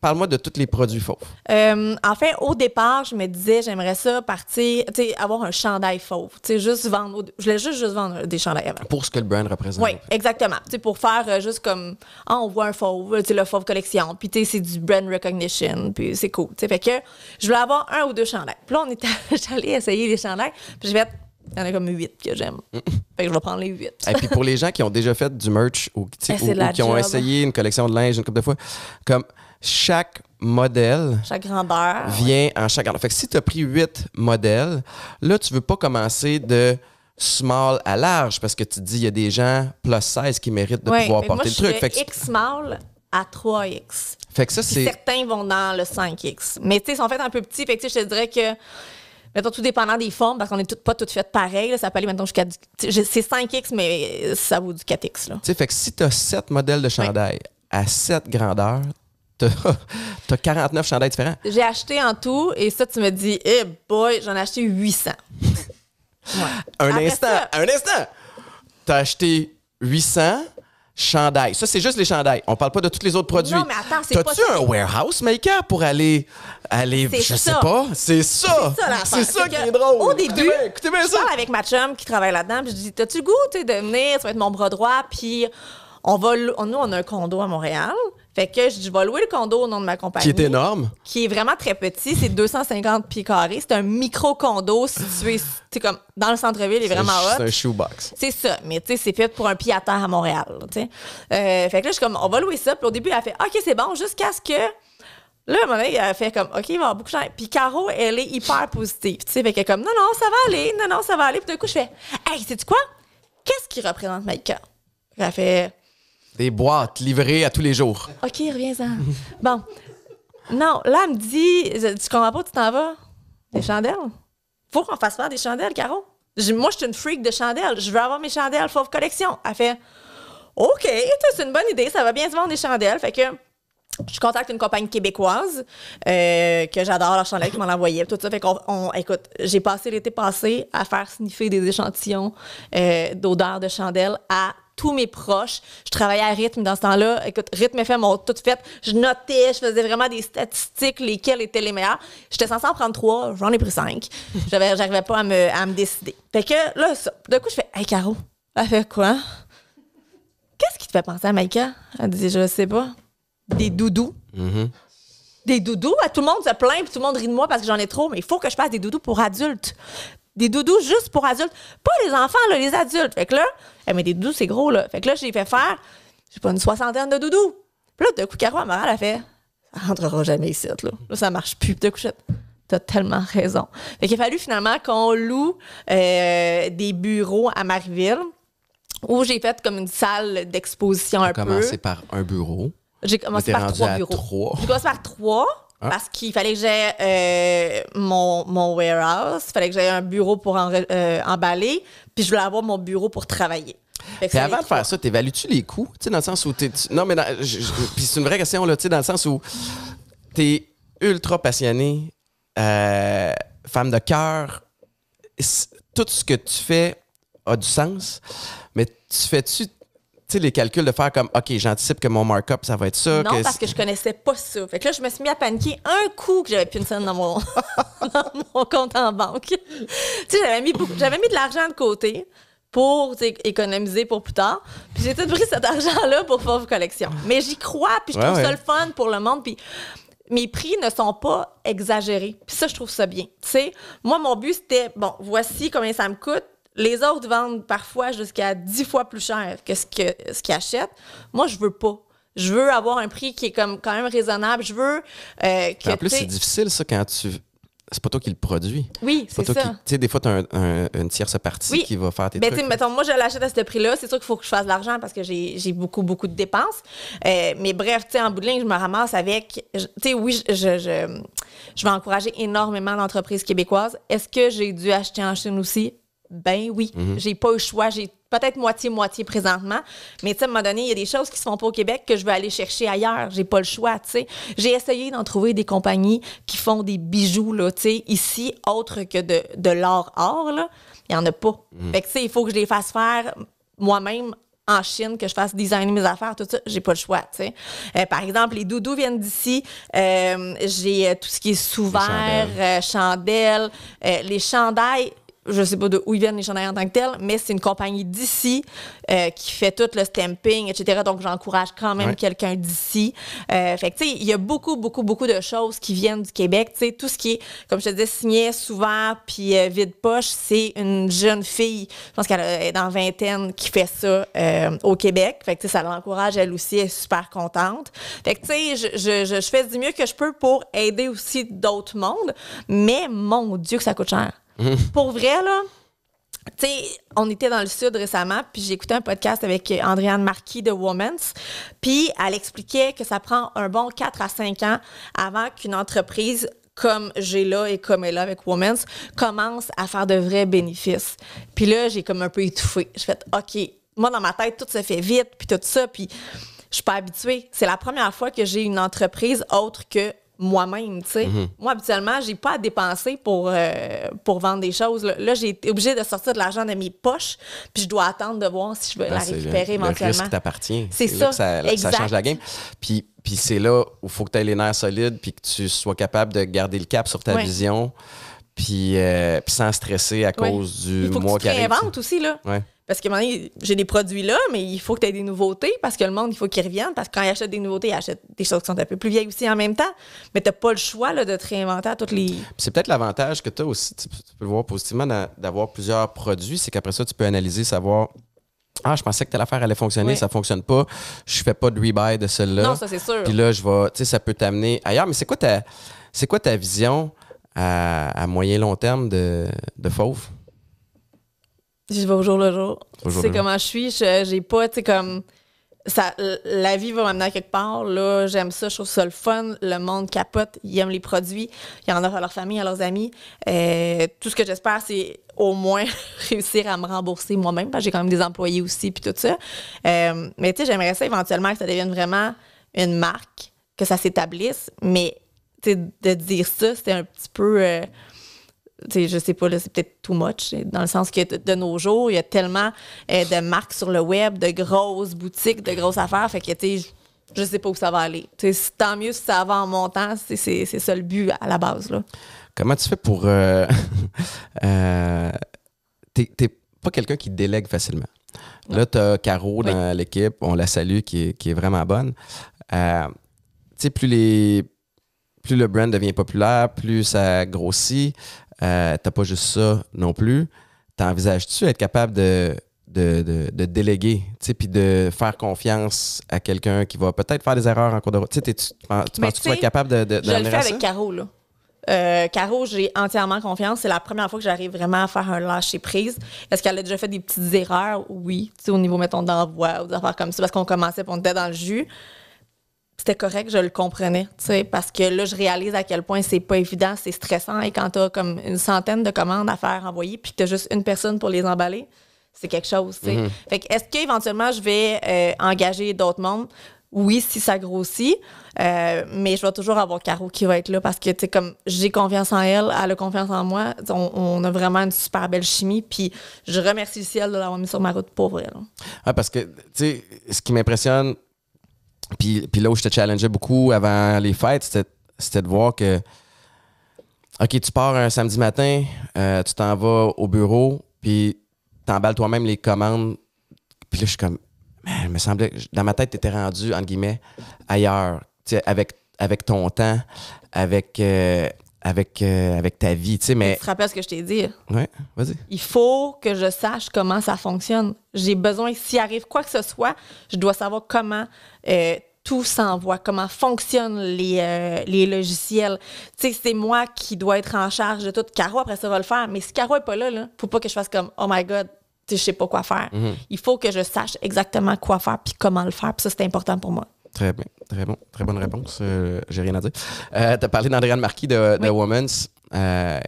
Parle-moi de tous les produits faux. Euh, enfin, au départ, je me disais, j'aimerais ça partir, tu sais, avoir un chandail fauve. Tu sais, juste vendre. Je voulais juste, juste vendre des chandails avant. Pour ce que le brand représente. Oui, exactement. Tu sais, pour faire euh, juste comme, ah, on voit un fauve, tu sais, le fauve collection. Puis, tu sais, c'est du brand recognition. Puis, c'est cool. Tu sais, fait que je voulais avoir un ou deux chandails. Puis là, on est allé essayer les chandails. Puis, je vais être il y en a comme huit que j'aime. fait que je vais prendre les huit. Et puis pour les gens qui ont déjà fait du merch ou, eh, ou qui ont essayé une collection de linge une couple de fois, comme chaque modèle chaque grandeur vient en chaque grandeur. Fait si tu as pris huit modèles, là, tu veux pas commencer de small à large parce que tu te dis, il y a des gens plus 16 qui méritent de pouvoir porter le truc. Fait que X small à 3X. Fait que ça, c'est... Certains vont dans le 5X. Mais tu sais, ils sont faits un peu petits. Fait je te dirais que tout dépendant des formes, parce qu'on n'est pas toutes faites pareilles. ça peut aller maintenant jusqu'à. C'est 5X, mais ça vaut du 4X. Tu sais, fait que si tu as 7 modèles de chandail à 7 grandeurs, t'as 49 chandails différents. J'ai acheté en tout, et ça, tu me dis, eh boy, j'en ai acheté 800. Un instant, un instant! T'as acheté 800 chandails. Ça, c'est juste les chandails. On parle pas de tous les autres produits. Non, mais attends, c'est tu un warehouse maker pour aller... aller je sais pas. C'est ça! C'est ça, qui est drôle! Au début, écoutez bien, je ça. avec ma chum qui travaille là-dedans, je dis, t'as-tu le goût de venir, ça va être mon bras droit, puis on va... Nous, on a un condo à Montréal, fait que je, je vais louer le condo au nom de ma compagnie. Qui est énorme. Qui est vraiment très petit. C'est 250 pieds carrés. C'est un micro-condo situé comme dans le centre-ville. est vraiment hot. C'est un shoebox. C'est ça. Mais tu sais, c'est fait pour un pied à terre à Montréal. Euh, fait que là, je suis comme, on va louer ça. Puis au début, elle fait, OK, c'est bon, jusqu'à ce que. Là, à un moment donné, elle fait comme, OK, il va avoir beaucoup de Puis Caro, elle est hyper positive. Tu sais, fait qu'elle est comme, non, non, ça va aller. Non, non, ça va aller. Puis d'un coup, je fais, Hey, sais-tu quoi? Qu'est-ce qui représente Maïka? Elle fait, des boîtes livrées à tous les jours. OK, reviens-en. bon. Non, là, elle me dit Tu comprends pas, tu t'en vas Des chandelles Faut qu'on fasse faire des chandelles, Caro. Moi, je suis une freak de chandelles. Je veux avoir mes chandelles fauve collection. Elle fait OK, c'est une bonne idée, ça va bien se vendre des chandelles. Fait que je contacte une compagnie québécoise euh, que j'adore, la chandelle qui m'en envoyait, tout ça. Fait qu'on, écoute, j'ai passé l'été passé à faire sniffer des échantillons euh, d'odeur de chandelles à tous mes proches. Je travaillais à rythme dans ce temps-là. Écoute, rythme effet, ont tout fait. Je notais, je faisais vraiment des statistiques, lesquelles étaient les meilleures. J'étais censée en prendre trois, j'en ai pris cinq. J'avais, j'arrivais pas à me, décider. Fait que là, ça, de coup, je fais Hey Caro, elle fait quoi? Qu'est-ce qui te fait penser à Maïka? Elle dit Je sais pas. Des doudous. Mm-hmm. Des doudous, ah, tout le monde se plaint, tout le monde rit de moi parce que j'en ai trop, mais il faut que je fasse des doudous pour adultes des doudous juste pour adultes. Pas les enfants, les adultes. Fait que là, elle eh, mais des doudous, c'est gros, là. Fait que là, j'ai fait faire, j'ai pas une soixantaine de doudous. Puis là, de coup, Caro, ma elle a fait, ça rentrera jamais ici, là. Là, ça marche plus. De T'as tellement raison. Fait qu'il a fallu finalement qu'on loue euh, des bureaux à Marieville où j'ai fait comme une salle d'exposition un peu. commencé par un bureau. J'ai commencé, par trois bureaux. J'ai commencé par trois. Ah. Parce qu'il fallait que j'aie euh, mon, mon, warehouse, il fallait que j'aie un bureau pour euh, emballer, puis je voulais avoir mon bureau pour travailler. Mais avant de faire ça, t'évalues-tu les coûts? Tu sais, dans le sens où Non, mais puis c'est une vraie question, là, tu sais, dans le sens où t'es ultra passionné, euh, femme de cœur, tout ce que tu fais a du sens, mais tu fais-tu sais, les calculs de faire comme, OK, j'anticipe que mon markup, ça va être ça. Non, parce que je connaissais pas ça. Fait que là, je me suis mis à paniquer un coup que j'avais plus une scène dans mon, compte en banque. tu sais, j'avais mis, de l'argent de côté pour économiser pour plus tard. Puis j'ai tout pris cet argent-là pour faire vos collections. Mais j'y crois, puis je trouve ça le fun pour le monde. Puis mes prix ne sont pas exagérés. Puis ça, je trouve ça bien. Tu sais, moi, mon but, c'était, bon, voici combien ça me coûte. Les autres vendent parfois jusqu'à 10 fois plus cher que ce qu'ils ce achètent. Moi, je veux pas. Je veux avoir un prix qui est comme quand même raisonnable. Je veux euh, que. En plus, c'est difficile, ça, quand tu. C'est pas toi qui le produis. Oui, c'est ça. Tu sais, des fois, tu as un, une tierce partie qui va faire tes ben, Mais mettons, moi, je l'achète à ce prix-là. C'est sûr qu'il faut que je fasse de l'argent parce que j'ai beaucoup, beaucoup de dépenses. Euh, mais bref, tu sais, en bout de ligne, je me ramasse avec... Tu sais, oui, je, je, je vais encourager énormément l'entreprise québécoise. Est-ce que j'ai dû acheter en Chine aussi? Ben oui, mhm. j'ai pas le choix. J'ai peut-être moitié-moitié présentement. Mais tu sais, à un moment donné, il y a des choses qui se font pas au Québec que je veux aller chercher ailleurs. J'ai pas le choix, tu sais. J'ai essayé d'en trouver des compagnies qui font des bijoux, là, tu sais, ici, autre que de, l'or or, là. Il y en a pas. Mhm. tu sais, il faut que je les fasse faire moi-même en Chine, que je fasse designer mes affaires, tout ça, j'ai pas le choix, tu sais. Euh, par exemple, les doudous viennent d'ici. Euh, j'ai euh, tout ce qui est sous-verre, chandelles les chandails je sais pas de ils viennent les chandails en tant que tels, mais c'est une compagnie d'ici euh, qui fait tout le stamping, etc. Donc, j'encourage quand même quelqu'un d'ici. Euh, fait tu sais, il y a beaucoup, beaucoup, beaucoup de choses qui viennent du Québec. Tu sais, tout ce qui est, comme je te disais, signé souvent, puis euh, vide poche, c'est une jeune fille, je pense qu'elle est dans vingtaine, qui fait ça euh, au Québec. Fait que, tu sais, ça l'encourage, elle aussi, elle est super contente. Fait que, tu sais, je, je, je fais du mieux que je peux pour aider aussi d'autres mondes, mais mon Dieu que ça coûte cher. Pour vrai, là, tu sais, on était dans le sud récemment, puis j'ai un podcast avec Andréane Marquis de Women's, puis elle expliquait que ça prend un bon 4 à 5 ans avant qu'une entreprise comme j'ai là et comme elle là avec Women's commence à faire de vrais bénéfices. Puis là, j'ai comme un peu étouffé. Je fais OK, moi dans ma tête tout se fait vite puis tout ça puis je suis pas habituée. C'est la première fois que j'ai une entreprise autre que moi-même, tu sais. Mhm. Moi, habituellement, j'ai pas à dépenser pour, euh, pour vendre des choses. Là, j'ai été obligée de sortir de l'argent de mes poches, puis je dois attendre de voir si je vais ben, la récupérer éventuellement. C'est ça. Là ça, ça, change la game. Puis, c'est là où il faut que tu aies les nerfs solides, puis que tu sois capable de garder le cap sur ta vision, euh, puis, sans stresser à cause du mois qui arrive. Il faut que tu aussi, là. Oui. Parce que j'ai des produits là, mais il faut que tu aies des nouveautés parce que le monde, il faut qu'il revienne. Parce que quand ils achètent des nouveautés, ils achètent des choses qui sont un peu plus vieilles aussi en même temps. Mais tu n'as pas le choix de te réinventer à toutes les. C'est peut-être l'avantage que tu as aussi, tu peux le voir positivement, d'avoir plusieurs produits. C'est qu'après ça, tu peux analyser, savoir ah, je pensais que telle affaire allait fonctionner, ça fonctionne pas. Je fais pas de rebuy de celle-là. Non, ça c'est sûr. Puis là, je vais, tu sais, ça peut t'amener ailleurs. Mais c'est quoi ta, c'est quoi ta vision à, moyen long terme de, de Fauve? Je vais au jour le jour. C'est comment je suis. J'ai pas, tu comme. Ça, la vie va m'amener à quelque part. Là, j'aime ça, je trouve ça le fun. Le monde capote, ils aiment les produits, ils en offrent à leur famille, à leurs amis. Euh, tout ce que j'espère, c'est au moins réussir à me rembourser moi-même, parce que j'ai quand même des employés aussi, puis tout ça. Euh, mais tu sais, j'aimerais ça éventuellement que ça devienne vraiment une marque, que ça s'établisse. Mais de dire ça, c'était un petit peu. Euh, je je sais pas, c'est peut-être too much, dans le sens que de, nos jours, il y a tellement euh, de marques sur le web, de grosses boutiques, de grosses affaires, fait que, tu sais, je sais pas où ça va aller. tant mieux si ça va en montant, c'est ça le but à la base, là. Comment tu fais pour... Euh, euh, t'es pas quelqu'un qui délègue facilement. Là, Là, t'as Caro dans l'équipe, on la salue, qui est, vraiment bonne. Euh, plus les plus le brand devient populaire, plus ça grossit, euh, t'as pas juste ça non plus. T'envisages-tu être capable de, de, de, déléguer, puis de faire confiance à quelqu'un qui va peut-être faire des erreurs en cours de route? Tu penses que tu vas être capable de, de Je le fais avec Caro, là. Euh, Caro, j'ai entièrement confiance. C'est la première fois que j'arrive vraiment à faire un lâcher prise. Est-ce qu'elle a déjà fait des petites erreurs? Oui. Tu au niveau, mettons, d'envoi ou des affaires comme ça, parce qu'on commençait et on était dans le jus c'était correct, je le comprenais, tu parce que là, je réalise à quel point c'est pas évident, c'est stressant. Et quand t'as comme une centaine de commandes à faire envoyer, puis que t'as juste une personne pour les emballer, c'est quelque chose, tu sais. Mm-hmm. Fait que est-ce qu'éventuellement, je vais euh, engager d'autres membres? Oui, si ça grossit, euh, mais je vais toujours avoir Caro qui va être là parce que, tu comme j'ai confiance en elle, elle a confiance en moi, on, a vraiment une super belle chimie, puis je remercie le ciel de l'avoir mis sur ma route pour vrai. Ah, parce que, tu sais, ce qui m'impressionne puis, là où je te challengeais beaucoup avant les fêtes, c'était de voir que, OK, tu pars un samedi matin, euh, tu t'en vas au bureau, puis t'emballes toi-même les commandes. Puis là, je suis comme, me semblait, dans ma tête, t'étais rendu, entre guillemets, ailleurs, avec, avec ton temps, avec, euh, avec, euh, avec ta vie, tu mais... te rappelles ce que je t'ai dit? Oui, vas-y. Il faut que je sache comment ça fonctionne. J'ai besoin, s'il arrive quoi que ce soit, je dois savoir comment euh, tout s'envoie, comment fonctionnent les, euh, les logiciels. Tu sais, c'est moi qui dois être en charge de tout. Caro, après ça, va le faire. Mais si Caro n'est pas là, ne faut pas que je fasse comme « Oh my God, je sais pas quoi faire. Mhm. Il faut que je sache exactement quoi faire puis comment le faire. ça, c'est important pour moi. Très bon. Très bonne réponse. Euh, j'ai rien à dire. Euh, tu as parlé d'Andréane Marquis de, de euh,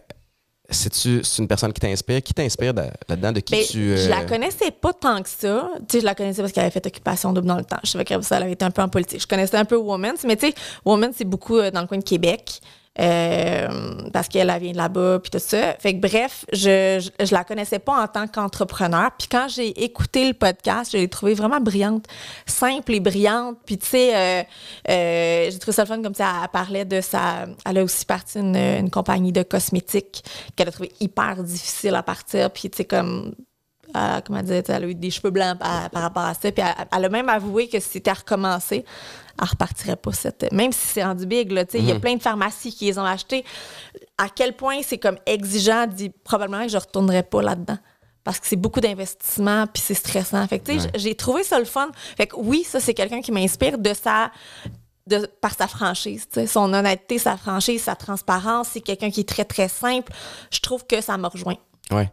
c'est-tu une personne qui t'inspire? Qui t'inspire là-dedans? De qui ben, tu. Je la connaissais pas tant que ça. Tu je la connaissais parce qu'elle avait fait occupation double dans le temps. Je savais que ça avait été un peu en politique. Je connaissais un peu Woman's, mais tu sais, Woman's, c'est beaucoup dans le coin de Québec. Euh, parce qu'elle avait vient de là-bas, puis tout ça. Fait que bref, je, je, la connaissais pas en tant qu'entrepreneur. Puis quand j'ai écouté le podcast, je l'ai trouvée vraiment brillante, simple et brillante. Puis tu sais, euh, euh j'ai trouvé ça le fun comme ça. Elle, elle, parlait de sa... Elle a aussi parti une, une compagnie de cosmétiques qu'elle a trouvé hyper difficile à partir. Puis tu sais, comme comment dire, elle a eu des cheveux blancs par rapport à ça. Puis elle, a même avoué que si c'était à recommencer, elle repartirait pas cette. Même si c'est rendu big, là, il y a mhm. plein de pharmacies qui les ont achetées. À quel point c'est comme exigeant, dit probablement que je retournerai pas là-dedans parce que c'est beaucoup d'investissement puis c'est stressant. Fait tu sais, j'ai trouvé ça le fun. Fait oui, ça, c'est quelqu'un qui m'inspire de sa. De, par sa franchise, son honnêteté, sa franchise, sa transparence. C'est quelqu'un qui est très, très simple. Je trouve que ça me rejoint. Ouais.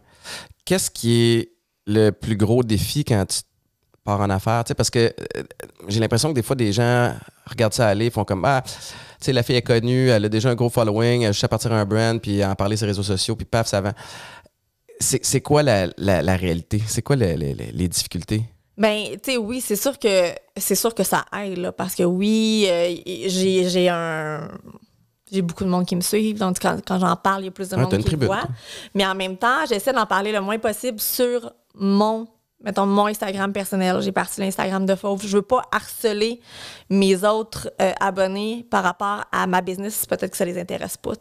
Qu'est-ce qui est le plus gros défi quand tu pars en affaires? Tu parce que euh, j'ai l'impression que des fois, des gens regardent ça aller, font comme Ah, tu sais, la fille est connue, elle a déjà un gros following, elle juste à partir un brand, puis en parler sur les réseaux sociaux, puis paf, ça va. C'est quoi la, réalité? C'est quoi les difficultés? Ben, tu sais, oui, c'est sûr que c'est sûr que ça aille, là, parce que oui, euh, j'ai un j'ai beaucoup de monde qui me suivent, donc quand, j'en parle, il y a plus de ah, monde qui voit. Mais en même temps, j'essaie d'en parler le moins possible sur mon mettons, mon Instagram personnel. J'ai parti l'Instagram de Fauve. Je veux pas harceler mes autres euh, abonnés par rapport à ma business. Peut-être que ça les intéresse pas,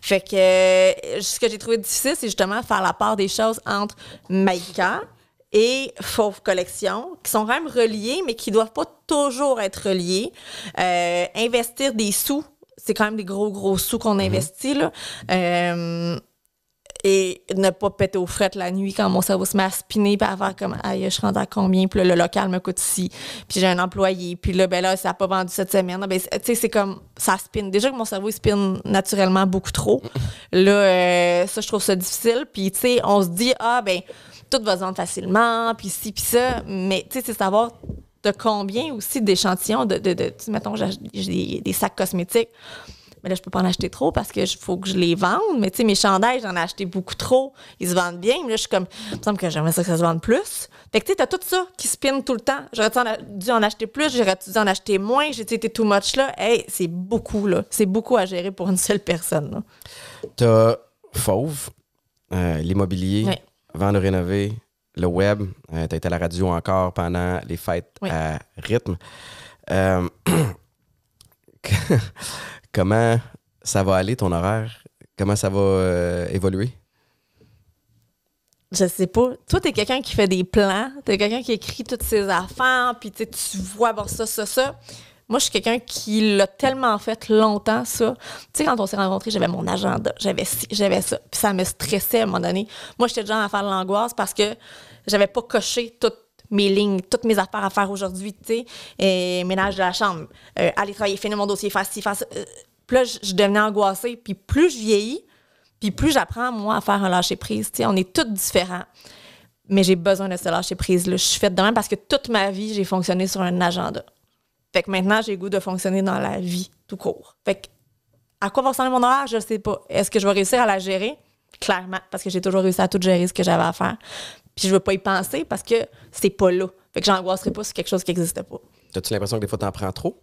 Fait que euh, ce que j'ai trouvé difficile, c'est justement faire la part des choses entre Maïka et Fauve Collection, qui sont vraiment même reliés, mais qui doivent pas toujours être reliés. Euh, investir des sous c'est quand même des gros, gros sous qu'on mhm. investit. Là. Euh, et ne pas péter aux frettes la nuit quand mon cerveau se met à spinner par à faire comme aïe je rentre à combien puis le local me coûte ci puis j'ai un employé puis là ben là ça n'a pas vendu cette semaine ben, tu sais c'est comme ça spinne déjà que mon cerveau il naturellement beaucoup trop là euh, ça je trouve ça difficile puis tu sais on se dit ah ben tout va se vendre facilement puis ci puis ça mais tu sais c'est savoir de combien aussi d'échantillons de, de, mettons, j'ai des, sacs cosmétiques. Mais là, je peux pas en acheter trop parce que faut que je les vende. Mais tu sais, mes chandails, j'en ai acheté beaucoup trop. Ils se vendent bien. Mais là, je suis comme, il me semble que j'aimerais ça que ça se vende plus. Fait que tu sais, t'as tout ça qui spinne tout le temps. J'aurais dû en acheter plus, j'aurais dû en acheter moins. J'ai été too much là. Hey, c'est beaucoup là. C'est beaucoup à gérer pour une seule personne. T'as Fauve, euh, l'immobilier, vendre rénové, le web. Euh, tu as été à la radio encore pendant les fêtes à rythme. Euh, comment ça va aller ton horaire? Comment ça va euh, évoluer? Je sais pas. Toi, t'es quelqu'un qui fait des plans. T'es quelqu'un qui écrit toutes ses affaires. Puis tu vois, bon, ça, ça, ça. Moi, je suis quelqu'un qui l'a tellement fait longtemps, ça. Tu sais, quand on s'est rencontrés, j'avais mon agenda, j'avais ci, j'avais ça. Puis ça me stressait à un moment donné. Moi, j'étais déjà à faire de l'angoisse parce que j'avais pas coché toutes mes lignes, toutes mes affaires à faire aujourd'hui, tu sais, ménage de la chambre, euh, aller travailler, finir mon dossier, faire ci, faire ça. Euh, puis là, je devenais angoissée. Puis plus je vieillis, puis plus j'apprends, moi, à faire un lâcher-prise. Tu sais, on est tous différents. Mais j'ai besoin de ce lâcher-prise-là. Je suis faite de même parce que toute ma vie, j'ai fonctionné sur un agenda. Fait que maintenant, j'ai le goût de fonctionner dans la vie tout court. Fait que, à quoi va ressembler mon horaire, je sais pas. Est-ce que je vais réussir à la gérer? Clairement, parce que j'ai toujours réussi à tout gérer ce que j'avais à faire. Puis je veux pas y penser parce que c'est pas là. Fait que j'angoisserai pas sur quelque chose qui n'existe pas. As-tu l'impression que des fois, t'en prends trop?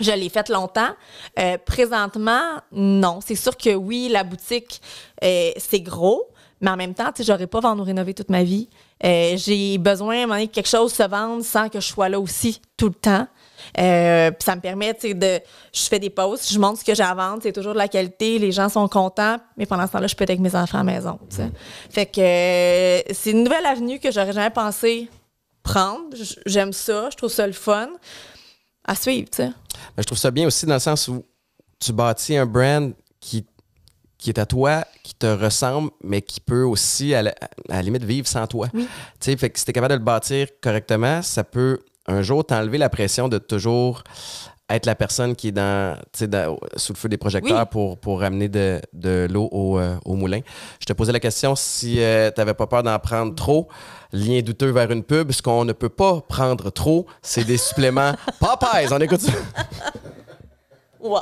Je l'ai faite longtemps. Euh, présentement, non. C'est sûr que oui, la boutique, euh, c'est gros, mais en même temps, tu sais, j'aurais pas à nous rénover toute ma vie. Euh, j'ai besoin à un que quelque chose se vende sans que je sois là aussi tout le temps. Euh, ça me permet, de. Je fais des posts, je montre ce que j'ai c'est toujours de la qualité, les gens sont contents, mais pendant ce temps-là, je peux être avec mes enfants à la maison, tu mm-hmm. Fait que euh, c'est une nouvelle avenue que j'aurais jamais pensé prendre. J'aime ça, je trouve ça le fun à suivre, tu sais. Ben, je trouve ça bien aussi dans le sens où tu bâtis un brand qui qui est à toi, qui te ressemble, mais qui peut aussi, à la, limite, vivre sans toi. Tu sais, fait que si tu es capable de le bâtir correctement, ça peut un jour t'enlever la pression de toujours être la personne qui est dans, sous le feu des projecteurs pour, pour ramener de, de l'eau au, euh, au, moulin. Je te posais la question si euh, t'avais tu n'avais pas peur d'en prendre trop. Lien douteux vers une pub, ce qu'on ne peut pas prendre trop, c'est des suppléments Popeyes. On écoute ça. wow.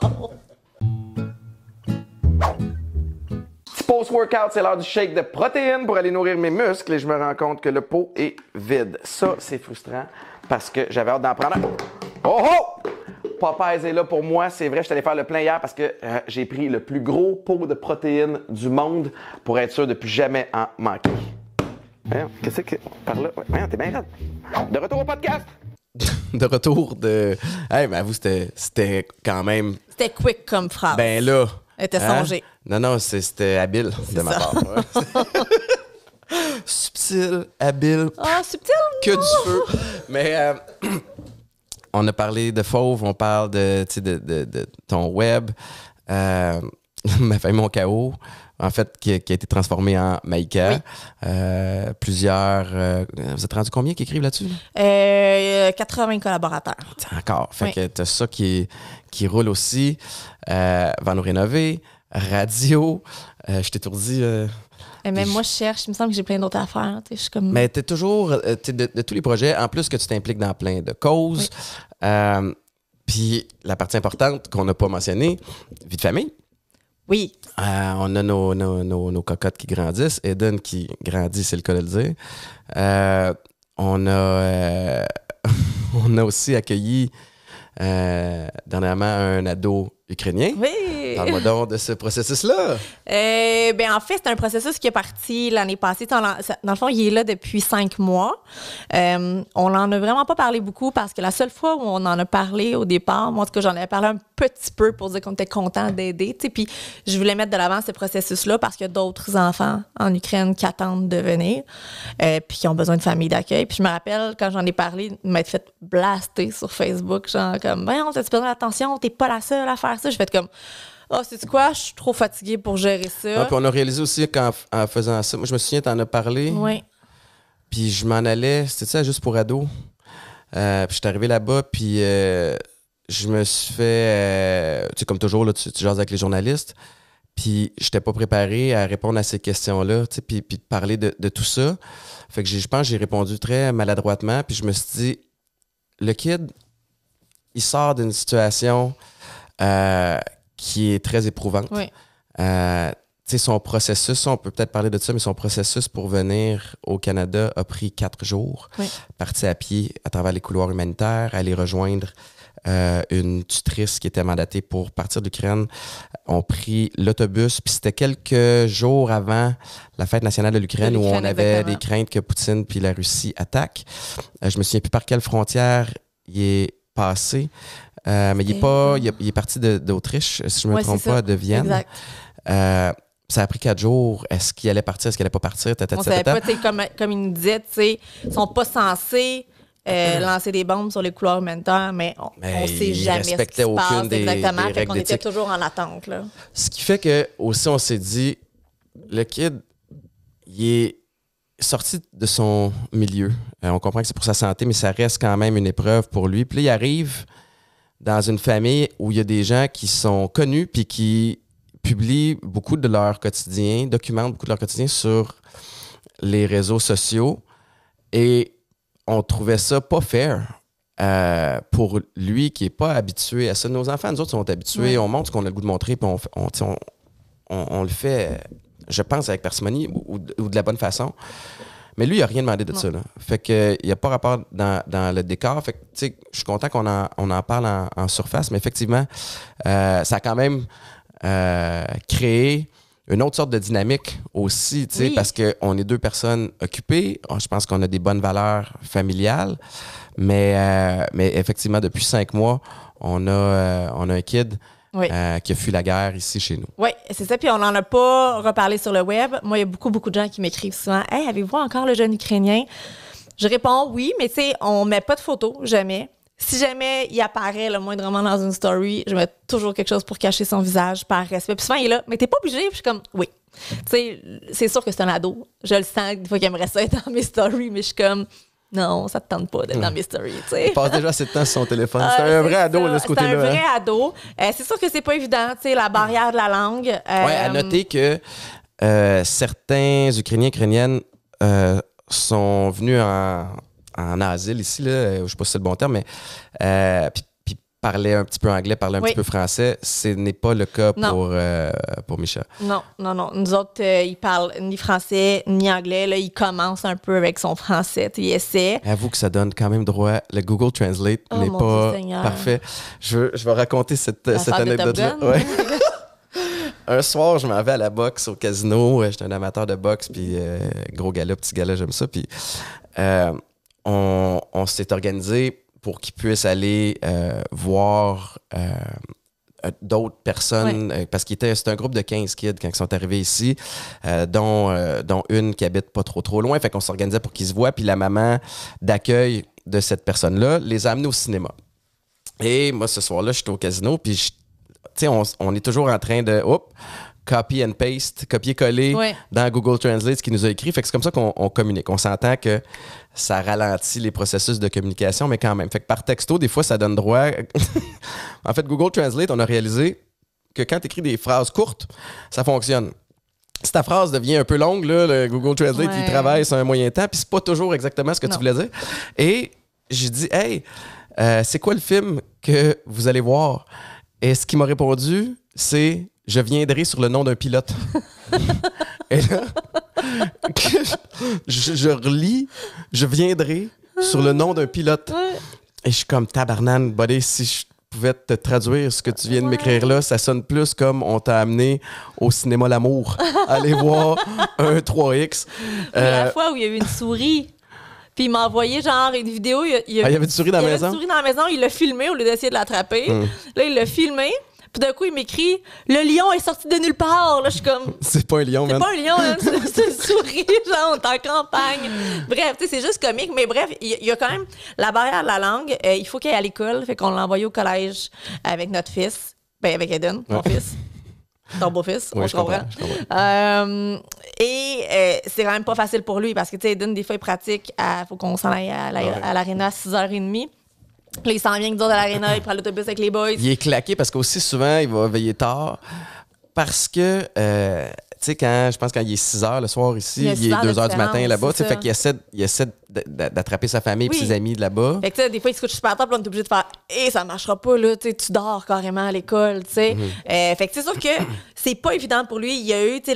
Post-workout, c'est l'heure du shake de protéines pour aller nourrir mes muscles et je me rends compte que le pot est vide. Ça, c'est frustrant parce que j'avais hâte d'en prendre un. Oh oh! Popeyes est là pour moi. C'est vrai, je suis allé faire le plein hier parce que euh, j'ai pris le plus gros pot de protéines du monde pour être sûr de plus jamais en manquer. Qu'est-ce que. Par là. t'es bien raide. De retour au podcast! de retour de. Hey, mais vous, c'était quand même. C'était quick comme phrase. Ben là. était hein? songé. Non, non, c'était habile de ma part. subtil, habile. Ah, subtil! Que du feu. Mais euh, on a parlé de fauve, on parle de, ton web, euh, ma famille, mon chaos, en fait, qui, a été transformé en Maïka. Euh, plusieurs. vous êtes rendu combien qui écrivent là-dessus? 80 collaborateurs. Encore. Fait que t'as ça qui, qui roule aussi. va nous rénover. Radio. je t'étourdis. Et même moi, je cherche. Il me semble que j'ai plein d'autres affaires. Mais tu es toujours, de, tous les projets, en plus que tu t'impliques dans plein de causes. Euh, puis la partie importante qu'on n'a pas mentionnée, vie de famille. Oui. Euh, on a nos, cocottes qui grandissent. Eden qui grandit, c'est le cas de le dire. Euh, on, a, on a aussi accueilli dernièrement un ado ukrainien. Oui. Parle-moi de ce processus-là. Euh, ben, en fait, c'est un processus qui est parti l'année passée. Dans le fond, il est là depuis cinq mois. Euh, on n'en a vraiment pas parlé beaucoup parce que la seule fois où on en a parlé au départ, moi, en tout cas, j'en avais parlé un peu petit peu pour dire qu'on était content d'aider. Puis je voulais mettre de l'avant ce processus-là parce qu'il y a d'autres enfants en Ukraine qui attendent de venir, et euh, puis qui ont besoin de familles d'accueil. Puis je me rappelle, quand j'en ai parlé, m'être fait blaster sur Facebook, genre comme, voyons, t'as-tu besoin d'attention, t'es pas la seule à faire ça. Je fait comme, oh, ah, c'est quoi? Je suis trop fatiguée pour gérer ça. Ah, puis on a réalisé aussi qu'en en faisant ça, moi, je me souviens, t'en as parlé. Oui. Puis je m'en allais, c'était ça, juste pour ado. Euh, puis je suis arrivé là-bas, puis euh, je me suis fait. Euh, tu comme toujours, là, tu, jases avec les journalistes. Puis j'étais pas préparé à répondre à ces questions-là, tu sais, puis, de parler de, tout ça. Fait que je pense j'ai répondu très maladroitement. Puis je me suis dit, le kid, il sort d'une situation euh, qui est très éprouvante. Oui. Euh, son processus, on peut peut-être parler de ça, mais son processus pour venir au Canada a pris quatre jours. Oui. Parti à pied à travers les couloirs humanitaires, aller rejoindre euh, une tutrice qui était mandatée pour partir d'Ukraine, ont pris l'autobus. Puis c'était quelques jours avant la fête nationale de l'Ukraine où on avait des craintes que Poutine puis la Russie attaquent. Euh, je me souviens plus par quelle frontière il est passé, euh, mais il est pas, il est, parti d'Autriche, si je ne me trompe pas, de Vienne. ça a pris quatre jours. Est-ce qu'il allait partir? Est-ce qu'il allait pas partir? comme, comme il nous disait, ils sont pas censés euh, lancer des bombes sur les couloirs menteurs, mais on ne sait jamais ce qui se passe exactement. qu'on était toujours en attente. Ce qui fait que aussi on s'est dit, le kid, il est sorti de son milieu. Euh, on comprend que c'est pour sa santé, mais ça reste quand même une épreuve pour lui. Puis il arrive dans une famille où il y a des gens qui sont connus puis qui publient beaucoup de leur quotidien, documentent beaucoup de leur quotidien sur les réseaux sociaux. Et on trouvait ça pas fair. Euh, pour lui qui est pas habitué à ça. Nos enfants, nous autres, sont habitués, on montre ce qu'on a le goût de montrer, puis on, on, le fait, je pense, avec parcimonie ou, de la bonne façon. Mais lui, il n'a rien demandé de ça. Fait que, il n'y a pas rapport dans, le décor. Fait que, je suis content qu'on en, on en parle en, surface, mais effectivement, euh, ça a quand même euh, créé une autre sorte de dynamique aussi, tu sais, parce qu'on est deux personnes occupées. Ah, je pense qu'on a des bonnes valeurs familiales. Mais, euh, mais effectivement, depuis cinq mois, on a, euh, on a un kid. Euh, qui a fui la guerre ici chez nous. Oui, c'est ça. Puis on n'en a pas reparlé sur le web. Moi, il y a beaucoup, beaucoup de gens qui m'écrivent souvent Hey, avez-vous encore le jeune Ukrainien Je réponds oui, mais tu sais, on met pas de photos, jamais si jamais il apparaît le moment dans une story, je mets toujours quelque chose pour cacher son visage par respect. Puis souvent, il est là, mais t'es pas obligé. Puis je suis comme, oui. Tu sais, c'est sûr que c'est un ado. Je le sens des fois qu'il aimerait ça être dans mes stories, mais je suis comme, non, ça te tente pas d'être dans mes stories, tu sais. Il passe déjà assez de temps sur son téléphone. c'est un ah, vrai ado, là, ce côté-là. C'est un hein. vrai ado. Euh, c'est sûr que c'est pas évident, tu sais, la barrière de la langue. Oui, euh, ouais, à noter que euh, certains Ukrainiens, Ukrainiennes sont venus en en asile ici, là, euh, je sais pas si c'est le bon terme, mais euh, puis, un petit peu anglais, parler un petit peu français. Ce n'est pas le cas pour, euh, pour Micha. Non, non, non. Nous autres, euh, il parle ni français ni anglais. Là, il commence un peu avec son français. Il essaie. Avoue que ça donne quand même droit. Le Google Translate oh n'est pas parfait. Je, vais raconter cette, anecdote-là. Hein? un soir, je m'en vais à la boxe au casino. J'étais un amateur de boxe, puis gros gala, petit gala, j'aime ça. Puis on, s'est organisé pour qu'ils puissent aller euh, voir euh, euh, d'autres personnes, parce que c'était un groupe de 15 kids quand ils sont arrivés ici, dont, une qui habite pas trop trop loin, fait qu'on s'organisait pour qu'ils se voient, puis la maman d'accueil de cette personne-là les a amenés au cinéma. Et moi, ce soir-là, j'étais au casino, puis on, on est toujours en train de... copy and paste, copier-coller dans Google Translate ce qu'il nous a écrit. Fait que c'est comme ça qu'on communique. On s'entend que ça ralentit les processus de communication, mais quand même. Fait que par texto, des fois, ça donne droit. en fait, Google Translate, on a réalisé que quand tu écris des phrases courtes, ça fonctionne. Si ta phrase devient un peu longue, là, le Google Translate, il travaille sur un moyen temps, puis c'est pas toujours exactement ce que tu voulais dire. Et j'ai dit, hey, euh, c'est quoi le film que vous allez voir? Et ce qu'il m'a répondu, c'est je viendrai sur le nom d'un pilote. Et là, je, relis, je viendrai sur le nom d'un pilote. Et je suis comme tabarnane, buddy, si je pouvais te traduire ce que tu viens de m'écrire là, ça sonne plus comme on t'a amené au cinéma L'amour. Allez voir un 3X. La euh, fois où il y a eu une souris. Puis il m'envoyait envoyé genre une vidéo. Il, y ah, avait une souris dans la maison. Il souris dans la maison. Il l'a filmé au lieu d'essayer de l'attraper. Hmm. Là, il l'a filmé. Puis d'un coup, il m'écrit Le lion est sorti de nulle part. je suis comme. C'est pas un lion, C'est pas un lion, hein. c'est une souris, genre, on est en campagne. Bref, tu sais, c'est juste comique. Mais bref, il y, a quand même la barrière de la langue. Euh, il faut qu'elle aille à l'école. Fait qu'on l'a au collège avec notre fils. Ben, avec Eden, ton fils ton beau-fils, on comprend. Euh, et euh, c'est quand même pas facile pour lui parce que, tu sais, Eden, des fois, il pratique, il faut qu'on s'en aille à, l'aréna à 6h30 il s'en vient de dire de l'aréna, il prend l'autobus avec les boys. Il est claqué parce qu'aussi souvent, il va veiller tard. Parce que, euh, tu sais, quand je pense quand il est 6 h le soir ici, il, est 2 h du matin là-bas. fait qu'il essaie, il essaie d'attraper sa famille et ses amis de là-bas. Fait que, tu sais, des fois, il se couche super tard, puis on est obligé de faire et eh, ça marchera pas, là, tu tu dors carrément à l'école, tu sais. Mm-hmm. Euh, fait que, c'est sûr que c'est pas évident pour lui. Il y a eu, tu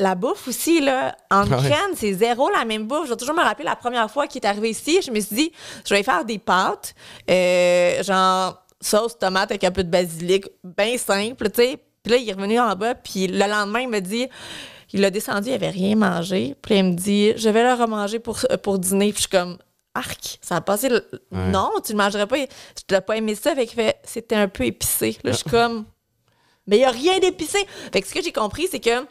la bouffe aussi, là, en ah Ukraine, c'est zéro la même bouffe. Je toujours me rappeler la première fois qu'il est arrivé ici, je me suis dit, je vais faire des pâtes, euh, genre sauce tomate avec un peu de basilic, bien simple, tu sais. Puis là, il est revenu en bas, puis le lendemain, il me dit, il a descendu, il avait rien mangé. Puis il me dit, je vais le remanger pour, pour dîner. Puis je suis comme, arc, ça a passé. Non, tu ne mangerais pas. Je t'ai pas aimé ça. Fait fait, c'était un peu épicé. Là, je suis ah. comme, mais il n'y a rien d'épicé. Fait ce que j'ai compris, c'est que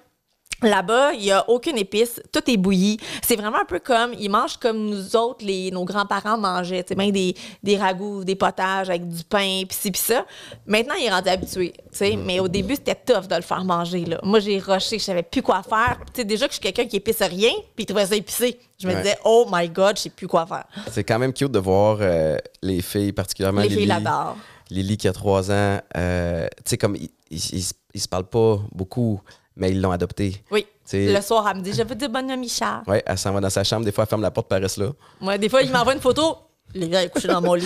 Là-bas, il n'y a aucune épice, tout est bouilli. C'est vraiment un peu comme, ils mangent comme nous autres, les, nos grands-parents mangeaient, tu sais, des, des ragoûts, des potages avec du pain, pis ci, pis ça. Maintenant, il est rendu habitué, tu sais, mm-hmm. mais au début, c'était tough de le faire manger, là. Moi, j'ai rushé, je savais plus quoi faire. Tu sais, déjà que je suis quelqu'un qui épice rien, puis il trouvait ça épicé. Je me disais, oh my God, je sais plus quoi faire. C'est quand même cute de voir euh, les filles, particulièrement les Lily, filles Lily qui a trois ans, euh, tu sais, comme, ils ne se parlent pas beaucoup mais ils l'ont adopté. Oui. Le soir, elle me dit Je veux dire nuit, Michel. Oui, elle s'en va dans sa chambre. Des fois, elle ferme la porte, elle là. Moi, des fois, il m'envoie une photo. Les gars, ils couchent dans mon lit.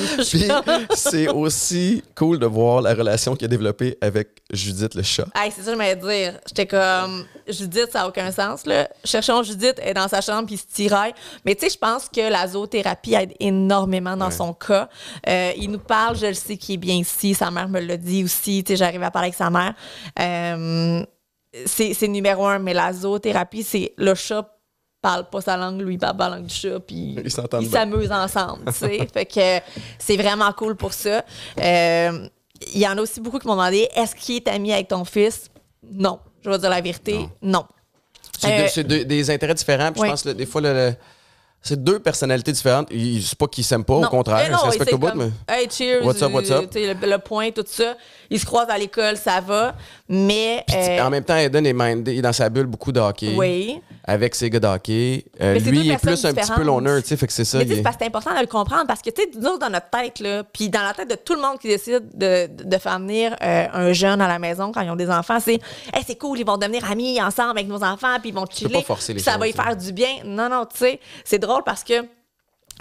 c'est aussi cool de voir la relation qu'il a développée avec Judith le chat. Hey, c'est ça je m'allais dire. J'étais comme, Judith, ça n'a aucun sens. Là. Cherchons Judith, est dans sa chambre puis il se tiraille. Mais tu sais, je pense que la zoothérapie aide énormément dans son cas. Euh, il nous parle, je le sais, qu'il est bien ici. Sa mère me l'a dit aussi. Tu sais, j'arrive à parler avec sa mère. Euh, c'est numéro un, mais la zoothérapie, c'est le chat parle pas sa langue, lui parle pas la langue du chat, puis ils s'amusent ensemble, tu sais. fait que c'est vraiment cool pour ça. Euh, il y en a aussi beaucoup qui m'ont demandé est-ce qu'il est ami avec ton fils Non. Je vais dire la vérité, non. C'est euh, des intérêts différents, puis je pense que des fois, c'est deux personnalités différentes. C'est pas qu'ils s'aiment pas, au contraire, eh ils se respectent au bout. Mais... Hey, cheers. What's up, what's euh, up? le, point, tout ça. Ils se croisent à l'école, ça va. Mais. Euh, en même temps, Eden est est dans sa bulle beaucoup de hockey. Oui. Avec ses gars de euh, lui, il est plus un petit peu l'honneur, tu sais. Fait que c'est ça. Mais c'est important de le comprendre parce que, tu sais, nous dans notre tête, là, puis dans la tête de tout le monde qui décide de, de faire venir euh, un jeune à la maison quand ils ont des enfants, c'est hey, c'est cool, ils vont devenir amis ensemble avec nos enfants, puis ils vont chiller. Pas ça va y faire hein. du bien. Non, non, tu sais. C'est drôle parce que.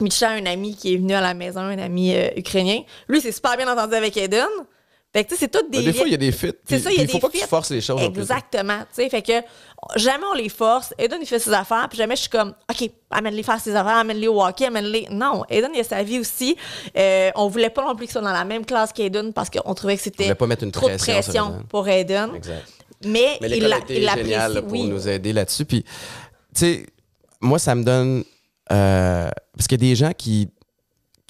Micha, un ami qui est venu à la maison, un ami ukrainien, lui, c'est super bien entendu avec Eden. Fait que, tu c'est tout des. Ben, des fois, il y a des fits. il y faut pas que tu forces les choses. Exactement. Tu sais, fait que jamais on les force. Aiden, il fait ses affaires, puis jamais je suis comme, OK, amène-les faire ses affaires, amène-les au hockey, amène-les. Non, Aiden, il a sa vie aussi. On euh, on voulait pas non plus qu'ils soient dans la même classe qu'Aiden parce qu'on trouvait que c'était. une trop pression, pression pour Aiden. Exact. Mais, il a génial pour nous aider là-dessus. Puis, tu sais, moi, ça me donne. Euh, parce qu'il y a des gens qui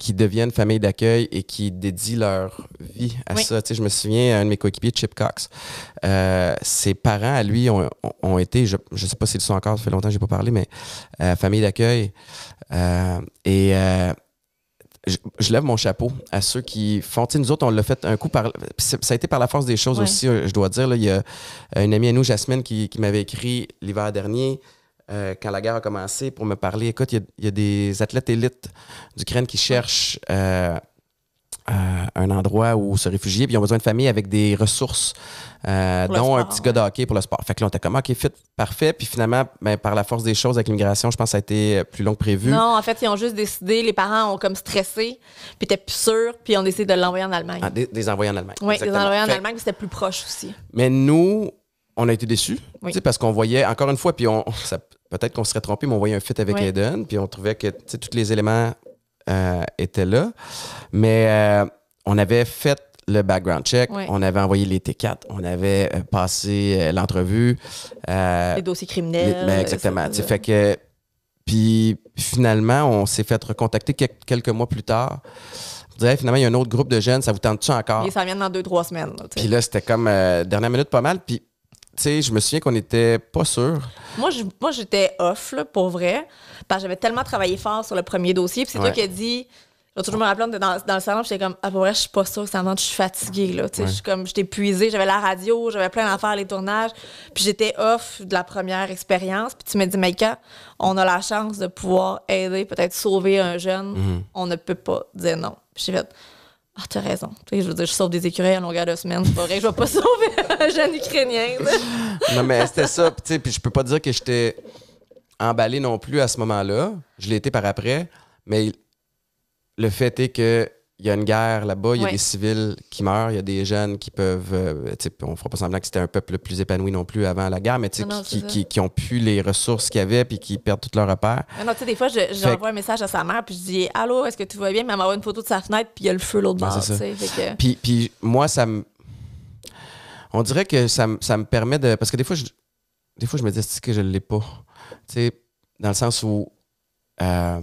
qui deviennent famille d'accueil et qui dédient leur vie à ça. je me souviens, un de mes coéquipiers, Chip Cox, euh, ses parents à lui ont, été, je ne sais pas s'ils le sont encore, ça fait longtemps que je n'ai pas parlé, mais euh, famille d'accueil. Euh, et je, lève mon chapeau à ceux qui font. Tu nous autres, on l'a fait un coup par. Ça a été par la force des choses aussi, je dois dire. Là, il y a une amie à nous, Jasmine, qui m'avait écrit l'hiver dernier quand euh, la guerre a commencé pour me parler. Écoute, il y, a des athlètes élites d'Ukraine qui cherchent euh, euh, un endroit où se réfugier, puis ils ont besoin de famille avec des ressources, dont un petit gars de hockey pour le sport. Fait que là, on était comme, OK, fit, parfait. Puis finalement, ben, par la force des choses avec l'immigration, je pense que ça a été plus long que prévu. Non, en fait, ils ont juste décidé, les parents ont comme stressé, puis étaient plus sûrs, puis ils ont décidé de l'envoyer en Allemagne. Ah, des, envoyer en Allemagne. Oui, des envoyés en Allemagne, c'était plus proche aussi. Mais nous, on a été déçus, oui. parce qu'on voyait, encore une fois, puis on, peut-être qu'on serait trompé, mais on voyait un fit avec Aiden. puis on trouvait que tous les éléments euh, étaient là. Mais euh, on avait fait le background check, on avait envoyé les T4, on avait euh, passé l'entrevue. les dossiers criminels. Ben, exactement. fait que. Puis finalement, on s'est fait recontacter quelques mois plus tard. Je disait finalement, il y a un autre groupe de jeunes, ça vous tente-tu encore? Et ça vient dans deux, trois semaines. puis là, c'était comme dernière minute pas mal. Puis tu sais, je me souviens qu'on n'était pas sûr. Moi, moi, j'étais off, pour vrai. Parce que j'avais tellement travaillé fort sur le premier dossier. Puis c'est toi qui as dit. J'ai toujours me rappeler, on dans, le salon, j'étais comme, ah, pour vrai, je suis pas sûre que ça que je suis fatiguée, là. sais, Je suis comme, j'étais épuisée, j'avais la radio, j'avais plein d'affaires, les tournages. Puis j'étais off de la première expérience. Puis tu m'as dit, quand on a la chance de pouvoir aider, peut-être sauver un jeune. Mhm. On ne peut pas dire non. Puis j'ai ah, t'as raison. je veux dire, je sauve des écureuils à longueur de semaine. C'est pas vrai, je vais pas sauver un jeune Ukrainien. non, mais c'était ça. Puis, puis je peux pas dire que j'étais emballé non plus à ce moment-là. Je l'ai été par après. Mais le fait est que il y a une guerre là-bas, il y a des civils qui meurent, il y a des jeunes qui peuvent. Euh, on ne fera pas semblant que c'était un peuple plus épanoui non plus avant la guerre, mais qui, ont pu les ressources qu'il y avait puis qui perdent toutes leurs repères. Ah non, tu sais, des fois, j'envoie je, un message à sa mère puis je dis Allô, est-ce que tout va bien Mais elle m'envoie une photo de sa fenêtre puis il y a le feu l'autre bord. Que... Puis, puis moi, ça me. On dirait que ça, me permet de. Parce que des fois, je, des fois, je me dis que je ne l'ai pas. Tu sais, dans le sens où. Euh,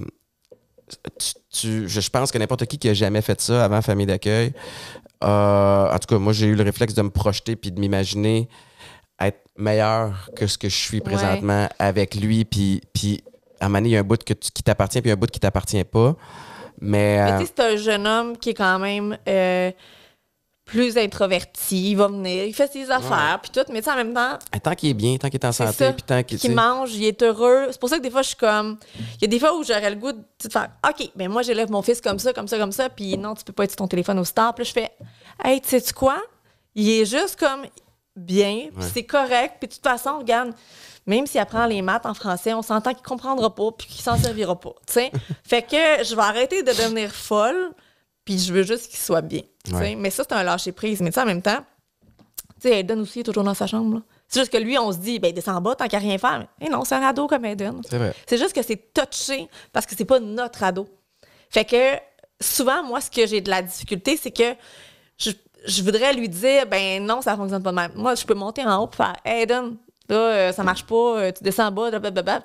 tu, je pense que n'importe qui qui a jamais fait ça avant famille d'accueil, euh, en tout cas, moi, j'ai eu le réflexe de me projeter puis de m'imaginer être meilleur que ce que je suis présentement avec lui. Puis, puis à un moment il y a un bout que tu, qui t'appartient puis un bout qui t'appartient pas. Mais, euh, tu sais, c'est un jeune homme qui est quand même. Euh, plus introverti, il va venir, il fait ses affaires, puis tout, mais tu en même temps. Ah, tant qu'il est bien, tant qu'il est en santé, puis tant qu'il. Qu'il mange, il est heureux. C'est pour ça que des fois, je suis comme. Il y a des fois où j'aurais le goût de, faire OK, mais ben moi, j'élève mon fils comme ça, comme ça, comme ça, puis non, tu peux pas être sur ton téléphone au stop. je fais Hey, sais tu quoi? Il est juste comme bien, puis c'est correct, puis de toute façon, regarde même s'il apprend les maths en français, on s'entend qu'il comprendra pas puis qu'il s'en servira pas. Tu sais? Fait que je vais arrêter de devenir folle, puis je veux juste qu'il soit bien. Mais ça, c'est un lâcher-prise. Mais en même temps, Eden aussi est toujours dans sa chambre. C'est juste que lui, on se dit, ben, descends bas tant qu'à rien faire. Mais non, c'est un ado comme Eden. C'est vrai. C'est juste que c'est touché parce que c'est pas notre ado. Fait que souvent, moi, ce que j'ai de la difficulté, c'est que je, voudrais lui dire, ben non, ça fonctionne pas de même. Moi, je peux monter en haut et faire, Eden, là, euh, ça marche pas, euh, tu descends en bas, blablabla,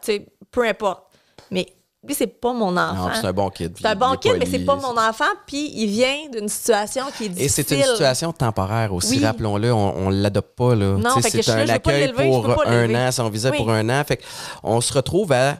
peu importe. Mais puis c'est pas mon enfant. Non, c'est un bon kid. C'est un bon kid, mais c'est pas mon enfant. Puis il vient d'une situation qui est difficile. Et c'est une situation temporaire aussi, rappelons-le. On, ne l'adopte pas. Là. Non, c'est un accueil pour un an, c'est un pour un an. Fait on se retrouve à,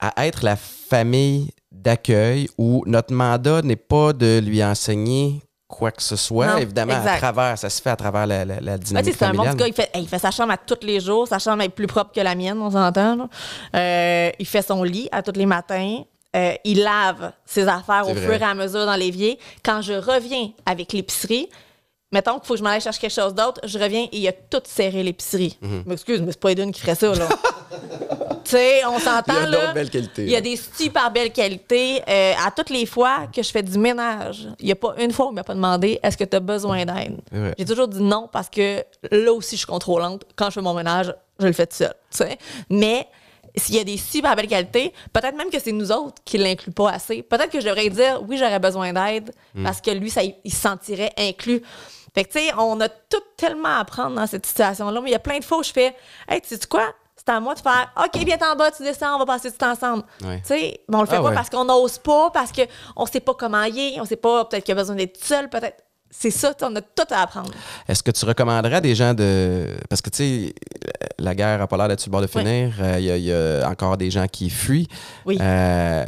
à être la famille d'accueil où notre mandat n'est pas de lui enseigner quoi que ce soit, évidemment, à travers, ça se fait à travers la, la, bah, dynamique. c'est un bon gars, il fait, sa chambre à tous les jours, sa chambre est plus propre que la mienne, on s'entend. Euh, il fait son lit à tous les matins. Euh, il lave ses affaires au fur et à mesure dans l'évier. Quand je reviens avec l'épicerie, mettons qu'il faut que je m'en m'aille chercher quelque chose d'autre, je reviens et il a tout serré l'épicerie. Mhm. M'excuse, mais c'est pas Edwin qui ferait ça, là. tu sais, on s'entend. Il y a belles qualités. Il y a des super belles qualités. Euh, à toutes les fois que je fais du ménage, il n'y a pas une fois où on m'a pas demandé est-ce que tu as besoin d'aide. J'ai toujours dit non parce que là aussi, je suis contrôlante. Quand je fais mon ménage, je le fais tout seul. Mais s'il y a des super belles qualités, peut-être même que c'est nous autres qui ne l'incluent pas assez. Peut-être que je devrais dire oui, j'aurais besoin d'aide hmm. parce que lui, ça, il se sentirait inclus. Fait que, tu sais, on a tout tellement à apprendre dans cette situation-là. Mais il y a plein de fois où je fais Hey, tu sais quoi? c'est à moi de faire OK, viens en bas, tu descends, on va passer tout ensemble. Tu on le fait ah pas parce qu'on n'ose pas, parce qu'on ne sait pas comment y est, on sait pas, peut-être qu'il y a besoin d'être seul, peut-être. C'est ça, on a tout à apprendre. Est-ce que tu recommanderais à des gens de. Parce que, tu sais, la guerre a pas l'air d'être sur le bord de finir. Euh, il y, a encore des gens qui fuient. Oui. Euh,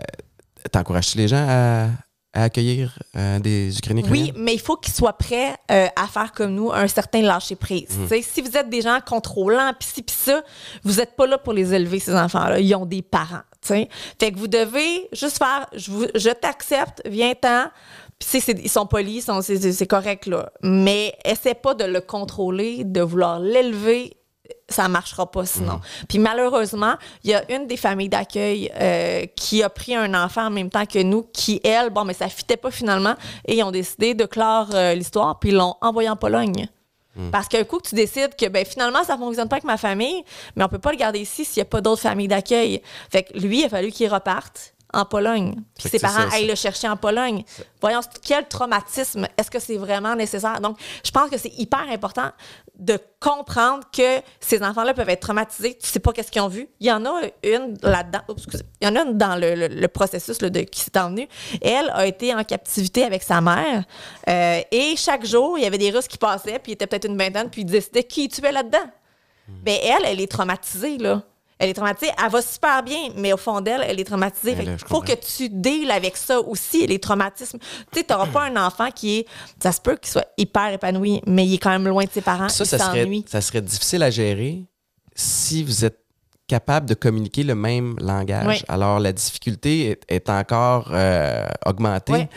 t'encourages-tu les gens à, à accueillir euh, des Ukrainiens? Oui, mais il faut qu'ils soient prêts euh, à faire comme nous un certain lâcher-prise. Mhm. Si vous êtes des gens contrôlants, pis si ça, vous n'êtes pas là pour les élever, ces enfants-là. Ils ont des parents. Fait que vous devez juste faire, je, je t'accepte, viens-t'en. Puis, ils sont polis, c'est correct, là. Mais essaie pas de le contrôler, de vouloir l'élever ça ne marchera pas sinon. Mhm. Puis malheureusement, il y a une des familles d'accueil euh, qui a pris un enfant en même temps que nous, qui, elle, bon, mais ça fitait pas finalement, et ils ont décidé de clore euh, l'histoire, puis ils l'ont envoyé en Pologne. Mhm. Parce qu'un coup tu décides que ben, finalement, ça ne fonctionne pas avec ma famille, mais on peut pas le garder ici s'il n'y a pas d'autres familles d'accueil. Fait que lui, il a fallu qu'il reparte en Pologne. Puis ses parents aillent le chercher en Pologne. Voyons, quel traumatisme. Est-ce que c'est vraiment nécessaire? Donc, je pense que c'est hyper important de comprendre que ces enfants-là peuvent être traumatisés. Tu sais pas qu'est-ce qu'ils ont vu. Il y en a une là-dedans. Il y en a une dans le, processus de, qui s'est emmenée. Elle a été en captivité avec sa mère. Euh, et chaque jour, il y avait des Russes qui passaient, puis il était peut-être une vingtaine, puis ils C'était qui tu es là-dedans. Mais ben, elle, elle est traumatisée, là elle est traumatisée. Elle va super bien, mais au fond d'elle, elle est traumatisée. Il faut que tu deals avec ça aussi, les traumatismes. Tu sais, t'auras pas un enfant qui est, ça se peut qu'il soit hyper épanoui, mais il est quand même loin de ses parents. ça, ça serait, difficile à gérer si vous êtes capable de communiquer le même langage. Alors, la difficulté est, encore euh, augmentée.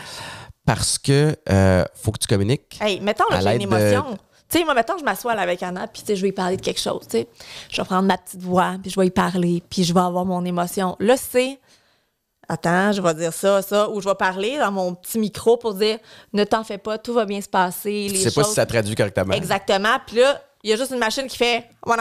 parce que euh, faut que tu communiques. Hey, mettons, j'ai une émotion. Tu sais, moi, maintenant, je m'assois avec Anna, puis je vais lui parler de quelque chose. sais. Je vais prendre ma petite voix, puis je vais lui parler, puis je vais avoir mon émotion. Là, c'est attends, je vais dire ça, ça, ou je vais parler dans mon petit micro pour dire ne t'en fais pas, tout va bien se passer. Je sais pas si ça traduit correctement. Exactement. Puis là, il y a juste une machine qui fait Point.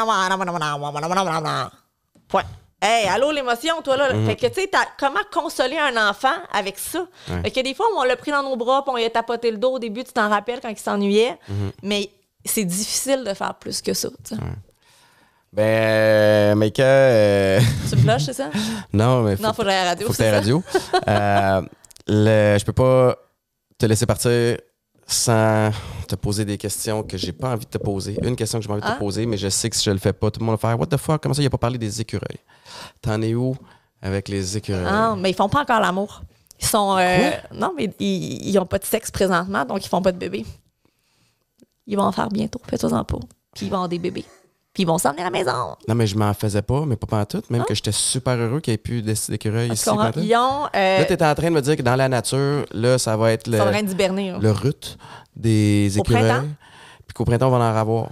Hey, allô l'émotion, toi là. Mhm. Fait que tu sais, comment consoler un enfant avec ça? Fait que des fois, on l'a pris dans nos bras, puis on lui a tapoté le dos au début, tu t'en rappelles quand il s'ennuyait. Mhm. Mais c'est difficile de faire plus que ça. Ben, euh, mais que. Euh, tu c'est ça? non, mais. non, faut que la radio. Faut que la radio. Euh, le, je peux pas te laisser partir sans te poser des questions que j'ai pas envie de te poser. Une question que j'ai envie de te ah. poser, mais je sais que si je le fais pas, tout le monde va faire What the fuck? Comment ça, il a pas parlé des écureuils? T'en es où avec les écureuils? Ah, mais ils font pas encore l'amour. Ils sont. non, mais ils, ils ont pas de sexe présentement, donc ils font pas de bébé. Ils vont en faire bientôt. Fais-toi-en pas. Puis ils vont avoir des bébés. Puis ils vont s'en venir à la maison. Non, mais je m'en faisais pas, mais pas pendant tout. Même ah. que j'étais super heureux qu'il ait pu des écureuils ici. ils euh, là, tu étais en train de me dire que dans la nature, là, ça va être le, hein. le rut des écureuils. Puis qu'au printemps, on va en avoir.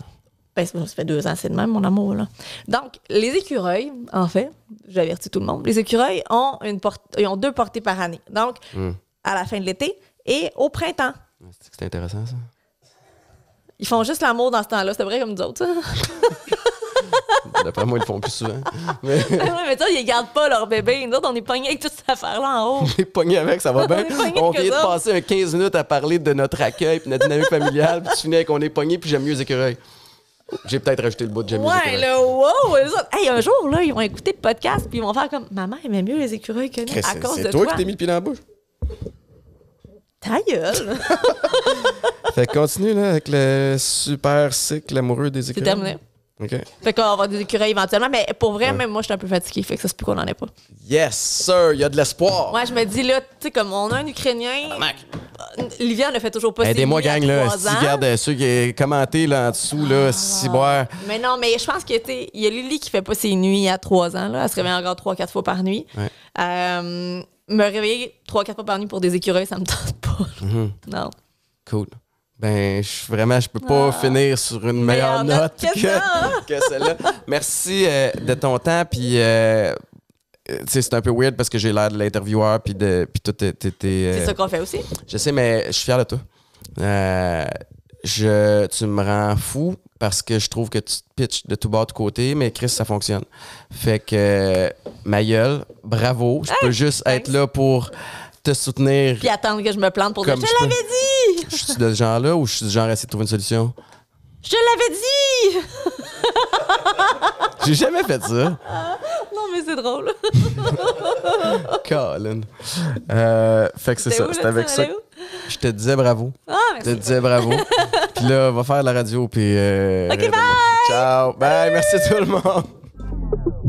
Ben, ça fait deux ans, c'est de même, mon amour. Donc, les écureuils, en fait, j'avertis tout le monde, les écureuils ont, une porte, ils ont deux portées par année. Donc, hmm. à la fin de l'été et au printemps. Ah, c'est intéressant, ça. Ils font juste l'amour dans ce temps-là, c'est vrai comme nous autres. D'après moi, ils le font plus souvent. Mais, ouais, mais toi, ils gardent pas leur bébé. Nous autres, on est pognés avec toute cette affaire-là en haut. On est pognés avec, ça va bien. on, vient de passer 15 minutes à parler de notre accueil puis notre dynamique familiale. Puis tu finis avec on est pognés puis j'aime mieux les écureuils. J'ai peut-être rajouté le bout de j'aime ouais, mieux les écureuils. là, wow! hey, un jour, là, ils vont écouter le podcast puis ils vont faire comme Maman aime mieux les écureuils que nous à cause de toi. C'est toi qui t'es mis le pied dans la bouche. Ta gueule! fait que continue là, avec le super cycle amoureux des écureuils. C'est terminé. OK. Fait qu'on va avoir des écureuils éventuellement, mais pour vrai, même moi, je suis un peu fatigué. Fait que ça c'est plus qu'on en ait pas. Yes, sir! Il y a de l'espoir! Moi je me dis là, tu sais, comme on a un Ukrainien. Euh, Livia ne fait toujours pas Aidez-moi, gang, là. Si regarde euh, ceux qui commenté là, en dessous, là, ah. Mais non, mais je pense que, il y a Lily qui fait pas ses nuits à trois ans, là. Elle se réveille encore trois quatre fois par nuit. Ouais. Euh, me réveiller 3-4 fois par nuit pour des écureuils, ça me tente pas. Mhm. Non. Cool. Ben, je, vraiment, je peux pas ah. finir sur une meilleure, note, que, celle-là. Merci euh, de ton temps, puis euh, euh, c'est un peu weird parce que j'ai l'air de l'intervieweur, puis de, tout, c'est ça qu'on fait aussi. Je sais, mais je suis fier de toi je, tu me rends fou parce que je trouve que tu te pitches de tout bas de côté, mais Chris, ça fonctionne. Fait que, ma gueule, bravo. Je ah, peux juste être là pour te soutenir. Puis attendre que je me plante pour te dire, je l'avais dit! Je suis de ce genre-là ou je suis du genre à essayer de trouver une solution? Je l'avais dit! J'ai jamais fait ça. Ah, non, mais c'est drôle. Colin. Euh, fait que c'est ça. C'était avec ça. Je te disais bravo. Ah, Je te disais bravo. puis là, on va faire la radio. Puis. Euh, OK, bye! Ciao. Bye. Merci tout le monde.